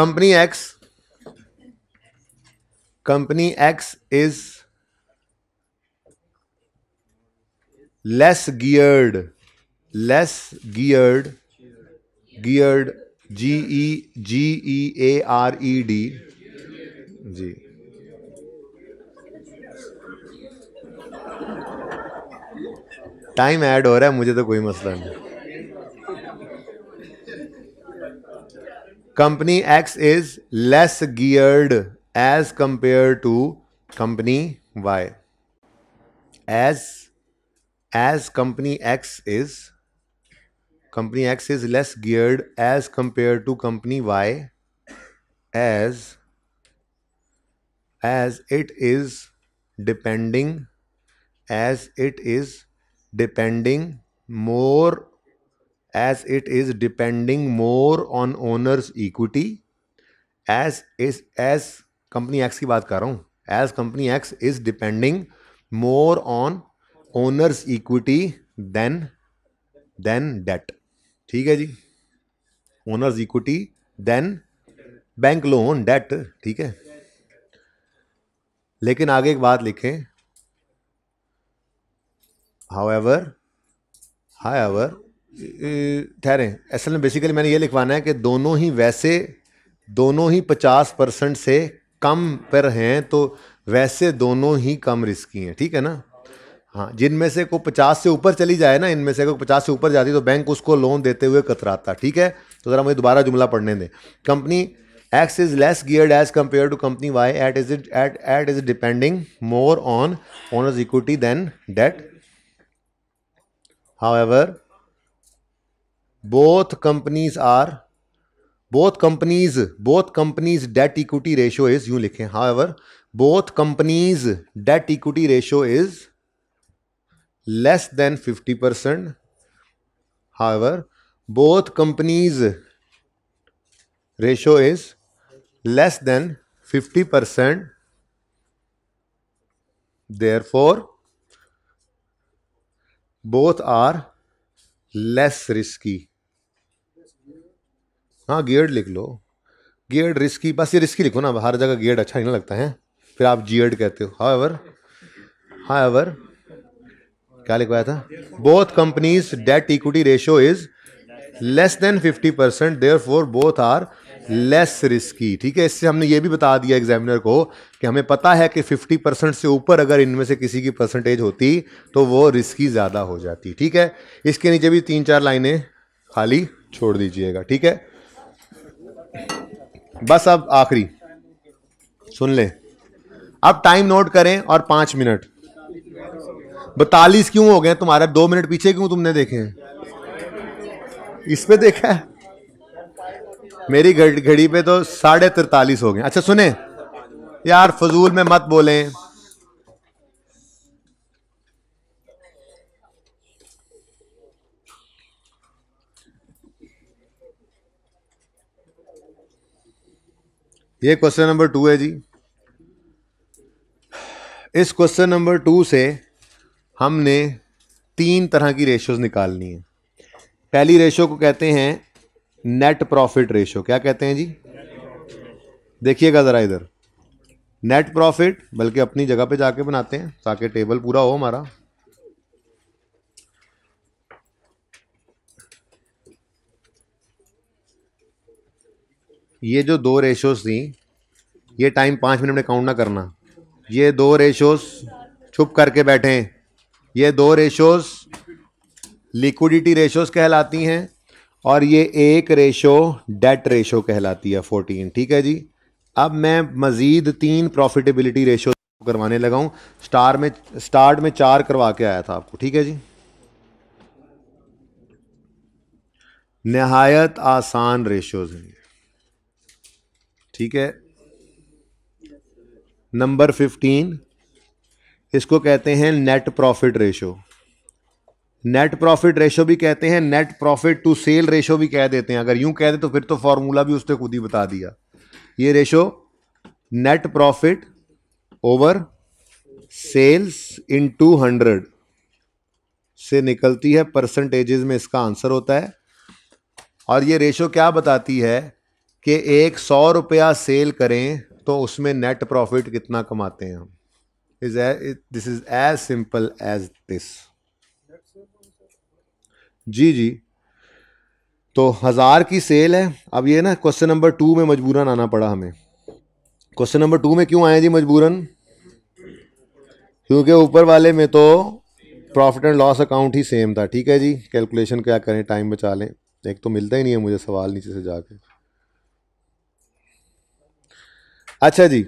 company X company X is less geared less geared geared E e e G E G E A R E D जी टाइम ऐड हो रहा है मुझे तो कोई मसला नहीं company X is less geared as compare to company Y as as company X is company X is less geared as compared to company Y as as it is depending as it is depending more as it is depending more on owner's equity as is as company X ki baat kar raha हूँ as company X is depending more on owner's equity than than debt ठीक है जी owners equity than bank loan debt ठीक है लेकिन आगे एक बात लिखें हाउ एवर हाई एवर ठहरे असल में बेसिकली मैंने ये लिखवाना है कि दोनों ही वैसे दोनों ही पचास परसेंट से कम पर हैं तो वैसे दोनों ही कम रिस्की हैं ठीक है ना हाँ जिनमें से को पचास से ऊपर चली जाए ना इनमें से अगर पचास से ऊपर जाती तो बैंक उसको लोन देते हुए कतराता ठीक है तो ज़रा मुझे दोबारा जुमला पढ़ने दें company X is less geared as compare to company Y it is it it it is depending more on owners equity than debt however both companies are both companies both companies debt equity ratio is यूं लिखें however both companies debt equity ratio is less than 50%. However, both companies ratio is less than 50%. Therefore, both are less risky. हाँ geared लिख लो geared risky बस ये risky लिखो ना हर जगह गियर्ड अच्छा नहीं लगता है फिर आप जियर्ड कहते हो हाउ एवर हाउ एवर क्या लिखवाया था both companies debt equity ratio is less than 50 percent therefore both are less risky ठीक है इससे हमने ये भी बता दिया एग्जामिनर को कि हमें पता है कि 50 परसेंट से ऊपर अगर इनमें से किसी की परसेंटेज होती तो वो रिस्की ज़्यादा हो जाती ठीक है इसके नीचे भी तीन चार लाइनें खाली छोड़ दीजिएगा ठीक है बस अब आखिरी सुन लें अब टाइम नोट करें और पाँच मिनट बतालीस क्यों हो गए तुम्हारे दो मिनट पीछे क्यों तुमने देखे इस पे देखा है मेरी घड़ी पे तो साढ़े तिरतालीस हो गए अच्छा सुने यार फजूल में मत बोले ये क्वेश्चन नंबर टू है जी इस क्वेश्चन नंबर टू से हमने तीन तरह की रेशोज़ निकालनी है पहली रेशो को कहते हैं नेट प्रॉफिट रेशो क्या कहते हैं जी देखिएगा ज़रा इधर नेट प्रॉफिट बल्कि अपनी जगह पे जाके बनाते हैं ताकि टेबल पूरा हो हमारा ये जो दो रेशोज थी ये टाइम पाँच मिनट में काउंट ना करना ये दो रेशोज छुप करके बैठे हैं ये दो रेशोस लिक्विडिटी रेशोस कहलाती हैं और ये एक रेशो डेट रेशो कहलाती है फोर्टीन ठीक है जी अब मैं मज़ीद तीन प्रॉफिटेबिलिटी रेशो करवाने लगा हूँ स्टार में स्टार्ट में चार करवा के आया था आपको ठीक है जी नहायत आसान रेशोज हैं ठीक है नंबर फिफ्टीन इसको कहते हैं net profit ratio net profit ratio भी कहते हैं net profit to sale ratio भी कह देते हैं अगर यूं कह दे तो फिर तो फॉर्मूला भी उसने खुद ही बता दिया ये ratio net profit over sales into hundred से निकलती है परसेंटेजेस में इसका आंसर होता है और ये रेशो क्या बताती है कि एक सौ रुपया सेल करें तो उसमें नेट प्रॉफिट कितना कमाते हैं हम is a, it, this is as simple as this जी जी तो हज़ार की सेल है अब ये ना क्वेश्चन नंबर टू में मजबूरन आना पड़ा हमें क्वेश्चन नंबर टू में क्यों आए जी मजबूरन क्योंकि ऊपर वाले में तो प्रॉफिट एंड लॉस अकाउंट ही सेम था ठीक है जी कैलकुलेशन क्या करें टाइम बचा लें एक तो मिलता ही नहीं है मुझे सवाल नीचे से जाके अच्छा जी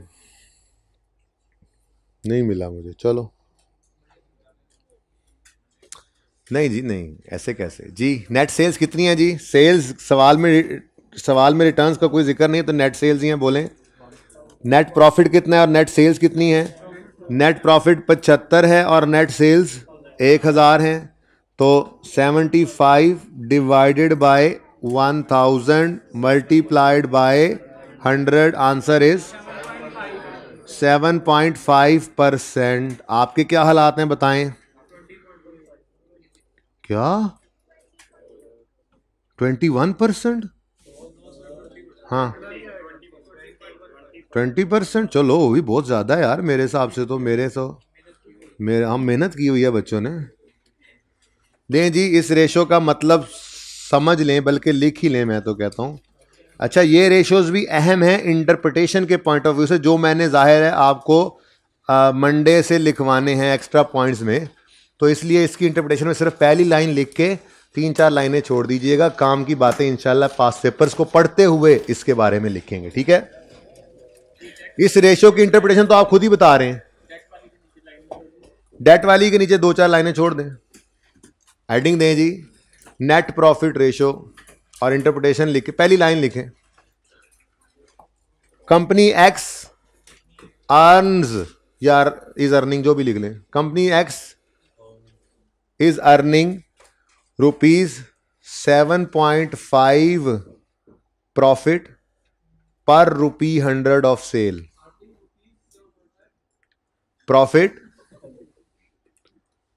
नहीं मिला मुझे चलो नहीं जी नहीं ऐसे कैसे जी नेट सेल्स कितनी है जी सेल्स सवाल में सवाल में रिटर्न्स का कोई जिक्र नहीं है तो नेट सेल्स ही हैं बोलें नेट प्रॉफिट कितना है और नेट सेल्स कितनी है नेट प्रॉफिट पचहत्तर है और नेट सेल्स एक हज़ार हैं तो seventy five divided by one thousand multiplied by hundred answer is seven point five percent आपके क्या हालात हैं बताएं क्या ट्वेंटी वन परसेंट हाँ ट्वेंटी परसेंट चलो वो भी बहुत ज़्यादा है यार मेरे हिसाब से तो मेरे सो तो, मेरे हम मेहनत की हुई है बच्चों ने दें जी इस रेशो का मतलब समझ लें बल्कि लिख ही लें मैं तो कहता हूँ अच्छा ये रेशोज़ भी अहम हैं इंटरप्रटेशन के पॉइंट ऑफ व्यू से जो मैंने जाहिर है आपको मंडे से लिखवाने हैं एक्स्ट्रा पॉइंट्स में तो इसलिए इसकी इंटरप्रटेशन में सिर्फ पहली लाइन लिख के तीन चार लाइनें छोड़ दीजिएगा काम की बातें इंशाल्लाह पास पेपर्स को पढ़ते हुए इसके बारे में लिखेंगे ठीक है इस रेशियो की इंटरप्रिटेशन तो आप खुद ही बता रहे हैं डेट वाली के नीचे दो चार लाइनें छोड़ दें एडिंग दें जी नेट प्रॉफिट रेशियो और इंटरप्रिटेशन लिखे पहली लाइन लिखे कंपनी एक्स अर्नज या इज अर्निंग जो भी लिख लें company X is earning rupees seven point five profit per rupee hundred of sale profit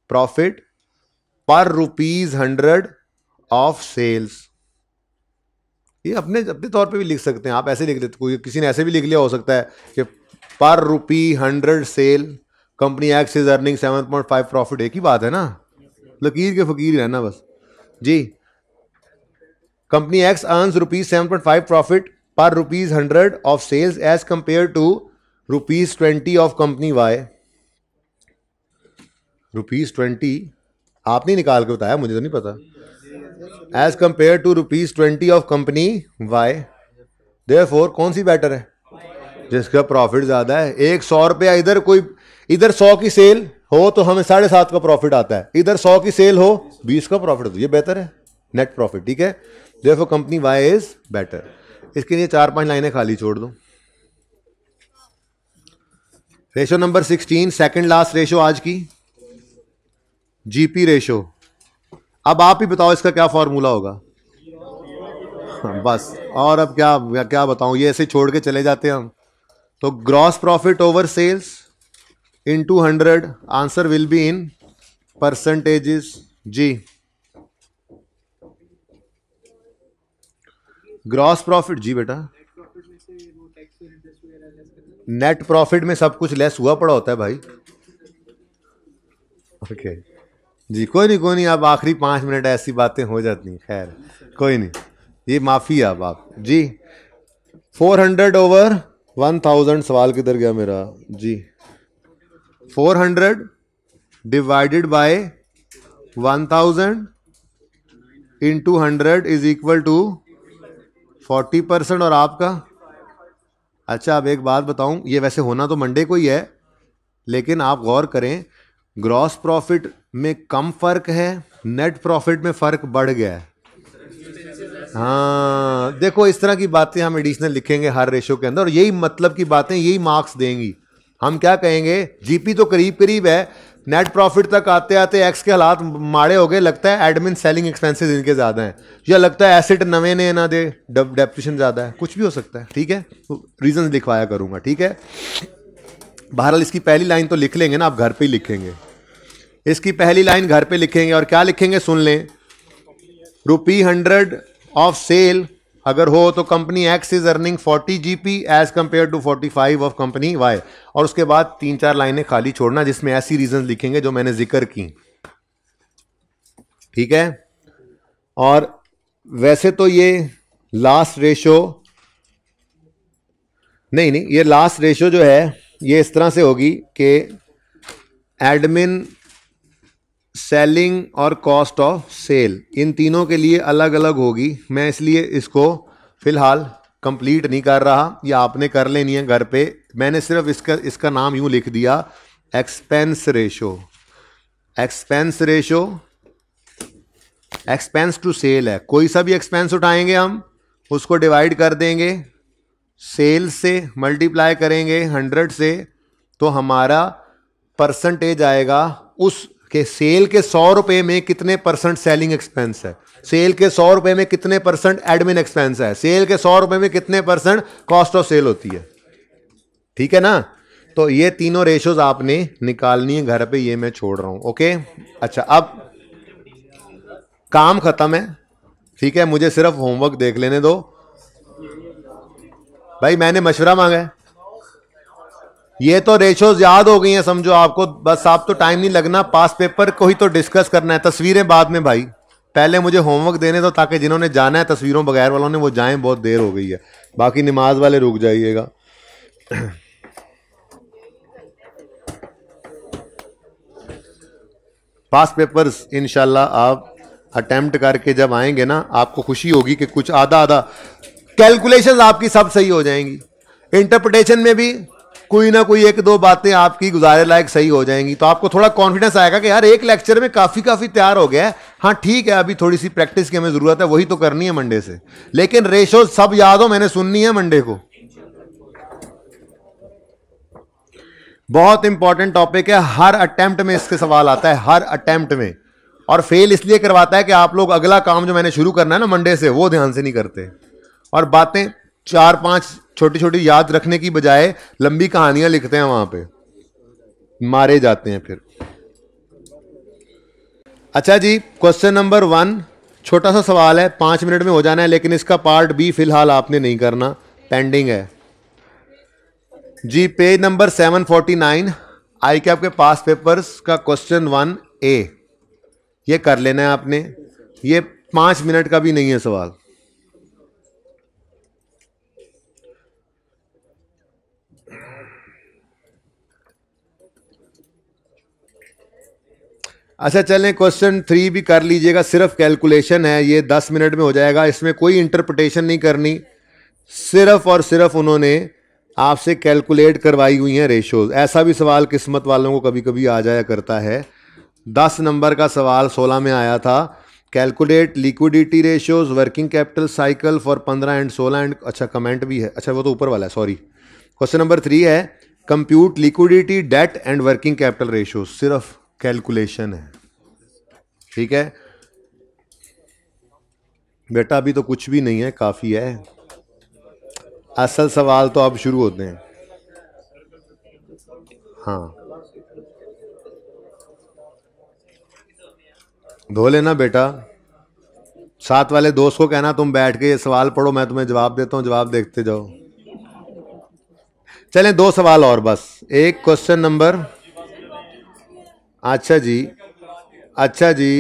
profit per rupees hundred of sales ये अपने अपने तौर पे भी लिख सकते हैं आप ऐसे लिख लेते कोई किसी ने ऐसे भी लिख लिया हो सकता है कि per rupee hundred sale company X is earning seven point five profit एक ही बात है ना लकीर के फकीर रहना बस जी company X earn rupees seven point five profit per rupees hundred of sales as compare to rupees twenty of company Y rupees twenty आपने निकाल के बताया मुझे तो नहीं पता as compare to rupees twenty of company Y there कौन सी बेटर है जिसका प्रॉफिट ज़्यादा है एक सौ रुपया इधर कोई इधर सौ की सेल हो तो हमें साढ़े सात का प्रॉफिट आता है इधर सौ की सेल हो बीस का प्रॉफिट ये बेहतर है नेट प्रॉफिट ठीक है there company Y is better इसके लिए चार पांच लाइनें खाली छोड़ दो ratio number sixteen second last ratio आज की जीपी रेशो अब आप ही बताओ इसका क्या फार्मूला होगा बस और अब क्या क्या, क्या बताऊं ये ऐसे छोड़ के चले जाते हैं हम तो gross profit over sales into hundred answer will be in percentages जी ग्रॉस प्रॉफिट जी बेटा नेट प्रॉफिट में सब कुछ लेस हुआ पड़ा होता है भाई ओके okay. जी कोई नहीं कोई नहीं अब आखिरी पाँच मिनट ऐसी बातें हो जाती हैं खैर कोई नहीं ये माफ़ी अब आप जी four hundred over one thousand सवाल किधर गया मेरा जी four hundred divided by one thousand into hundred is equal to forty percent और आपका अच्छा अब एक बात बताऊं ये वैसे होना तो मंडे को ही है लेकिन आप गौर करें ग्रॉस प्रॉफिट में कम फर्क है नेट प्रॉफिट में फर्क बढ़ गया है हाँ देखो इस तरह की बातें हम एडिशनल लिखेंगे हर रेशो के अंदर और यही मतलब की बातें यही मार्क्स देंगी हम क्या कहेंगे जीपी तो करीब करीब है नेट प्रॉफिट तक आते आते एक्स के हालात माड़े हो गए लगता है एडमिन सेलिंग एक्सपेंसेस इनके ज़्यादा हैं या लगता है एसेट नवे ने ना दे डेप्रेशन ज़्यादा है कुछ भी हो सकता है ठीक है रीजन लिखवाया करूँगा ठीक है बहरहाल इसकी पहली लाइन तो लिख लेंगे ना आप घर पे ही लिखेंगे इसकी पहली लाइन घर पे लिखेंगे और क्या लिखेंगे सुन लें रुपी हंड्रेड ऑफ सेल अगर हो तो कंपनी एक्स इज अर्निंग जी GP as compare to forty five of company Y और उसके बाद तीन चार लाइनें खाली छोड़ना जिसमें ऐसी रीजन लिखेंगे जो मैंने जिक्र की ठीक है और वैसे तो ये लास्ट रेशो नहीं नहीं ये लास्ट रेशो जो है ये इस तरह से होगी कि एडमिन सेलिंग और कॉस्ट ऑफ सेल इन तीनों के लिए अलग अलग होगी मैं इसलिए इसको फ़िलहाल कंप्लीट नहीं कर रहा या आपने कर लेनी है घर पे मैंने सिर्फ इसका इसका नाम यूं लिख दिया expense ratio expense ratio expense to sale है कोई सा भी एक्सपेंस उठाएंगे हम उसको डिवाइड कर देंगे सेल से मल्टीप्लाई करेंगे हंड्रेड से तो हमारा परसेंटेज आएगा उस के सेल के सौ रुपए में कितने परसेंट सेलिंग एक्सपेंस है सेल के सौ रुपए में कितने परसेंट एडमिन एक्सपेंस है सेल के सौ रुपए में कितने परसेंट कॉस्ट ऑफ सेल होती है ठीक है ना तो ये तीनों रेशोज आपने निकालनी है घर पे ये मैं छोड़ रहा हूं ओके अच्छा अब काम खत्म है ठीक है मुझे सिर्फ होमवर्क देख लेने दो भाई मैंने मशवरा मांगा है ये तो रेशोज याद हो गई हैं समझो आपको बस आप तो टाइम नहीं लगना पास पेपर को ही तो डिस्कस करना है तस्वीरें बाद में भाई पहले मुझे होमवर्क देने दो ताकि जिन्होंने जाना है तस्वीरों बगैर वालों ने वो जाएं बहुत देर हो गई है बाकी नमाज वाले रुक जाइएगा पास पेपर्स इनशाला आप अटैम्प्ट करके जब आएंगे ना आपको खुशी होगी कि कुछ आधा आधा कैलकुलेशन आपकी सब सही हो जाएंगी इंटरप्रिटेशन में भी कोई ना कोई एक दो बातें आपकी गुजारे लायक सही हो जाएंगी तो आपको थोड़ा कॉन्फिडेंस आएगा कि यार एक लेक्चर में काफ़ी काफ़ी तैयार हो गया है हाँ ठीक है अभी थोड़ी सी प्रैक्टिस की हमें ज़रूरत है वही तो करनी है मंडे से लेकिन रेशो सब याद हो मैंने सुननी है मंडे को बहुत इंपॉर्टेंट टॉपिक है हर अटैम्प्ट में इसके सवाल आता है हर अटैम्प्ट में और फेल इसलिए करवाता है कि आप लोग अगला काम जो मैंने शुरू करना है ना मंडे से वो ध्यान से नहीं करते और बातें चार पांच छोटी छोटी याद रखने की बजाय लंबी कहानियां लिखते हैं वहां पे मारे जाते हैं फिर अच्छा जी क्वेश्चन नंबर वन छोटा सा सवाल है पांच मिनट में हो जाना है लेकिन इसका पार्ट बी फिलहाल आपने नहीं करना पेंडिंग है जी page number seven forty nine I cap के पास पेपर्स का क्वेश्चन वन ए ये कर लेना है आपने ये पांच मिनट का भी नहीं है सवाल अच्छा चलें क्वेश्चन थ्री भी कर लीजिएगा सिर्फ कैलकुलेशन है ये दस मिनट में हो जाएगा इसमें कोई इंटरप्रटेशन नहीं करनी सिर्फ और सिर्फ उन्होंने आपसे कैलकुलेट करवाई हुई हैं रेशोज ऐसा भी सवाल किस्मत वालों को कभी कभी आ जाया करता है दस नंबर का सवाल सोलह में आया था calculate liquidity ratios working capital cycle for पंद्रह एंड सोलह एंड अच्छा कमेंट भी है अच्छा वो तो ऊपर वाला है सॉरी क्वेश्चन नंबर थ्री है compute liquidity debt and working capital ratios सिर्फ कैलकुलेशन है ठीक है बेटा अभी तो कुछ भी नहीं है काफ़ी है असल सवाल तो अब शुरू होते हैं हाँ धो लेना बेटा साथ वाले दोस्त को कहना तुम बैठ के ये सवाल पढ़ो मैं तुम्हें जवाब देता हूँ जवाब देखते जाओ चलें दो सवाल और बस एक क्वेश्चन नंबर अच्छा जी अच्छा जी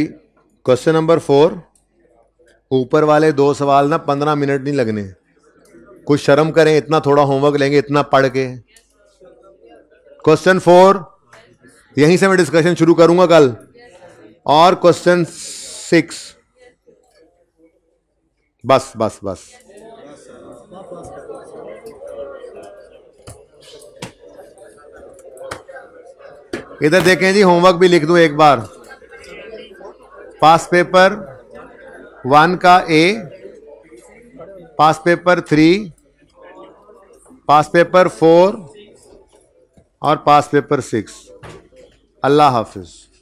क्वेश्चन नंबर फोर ऊपर वाले दो सवाल ना पंद्रह मिनट नहीं लगने कुछ शर्म करें इतना थोड़ा होमवर्क लेंगे इतना पढ़ के क्वेश्चन फोर यहीं से मैं डिस्कशन शुरू करूंगा कल और क्वेश्चन सिक्स बस बस बस इधर देखें जी होमवर्क भी लिख दूँ एक बार पास पेपर वन का ए पास पेपर थ्री पास पेपर फोर और पास पेपर सिक्स अल्लाह हाफिज़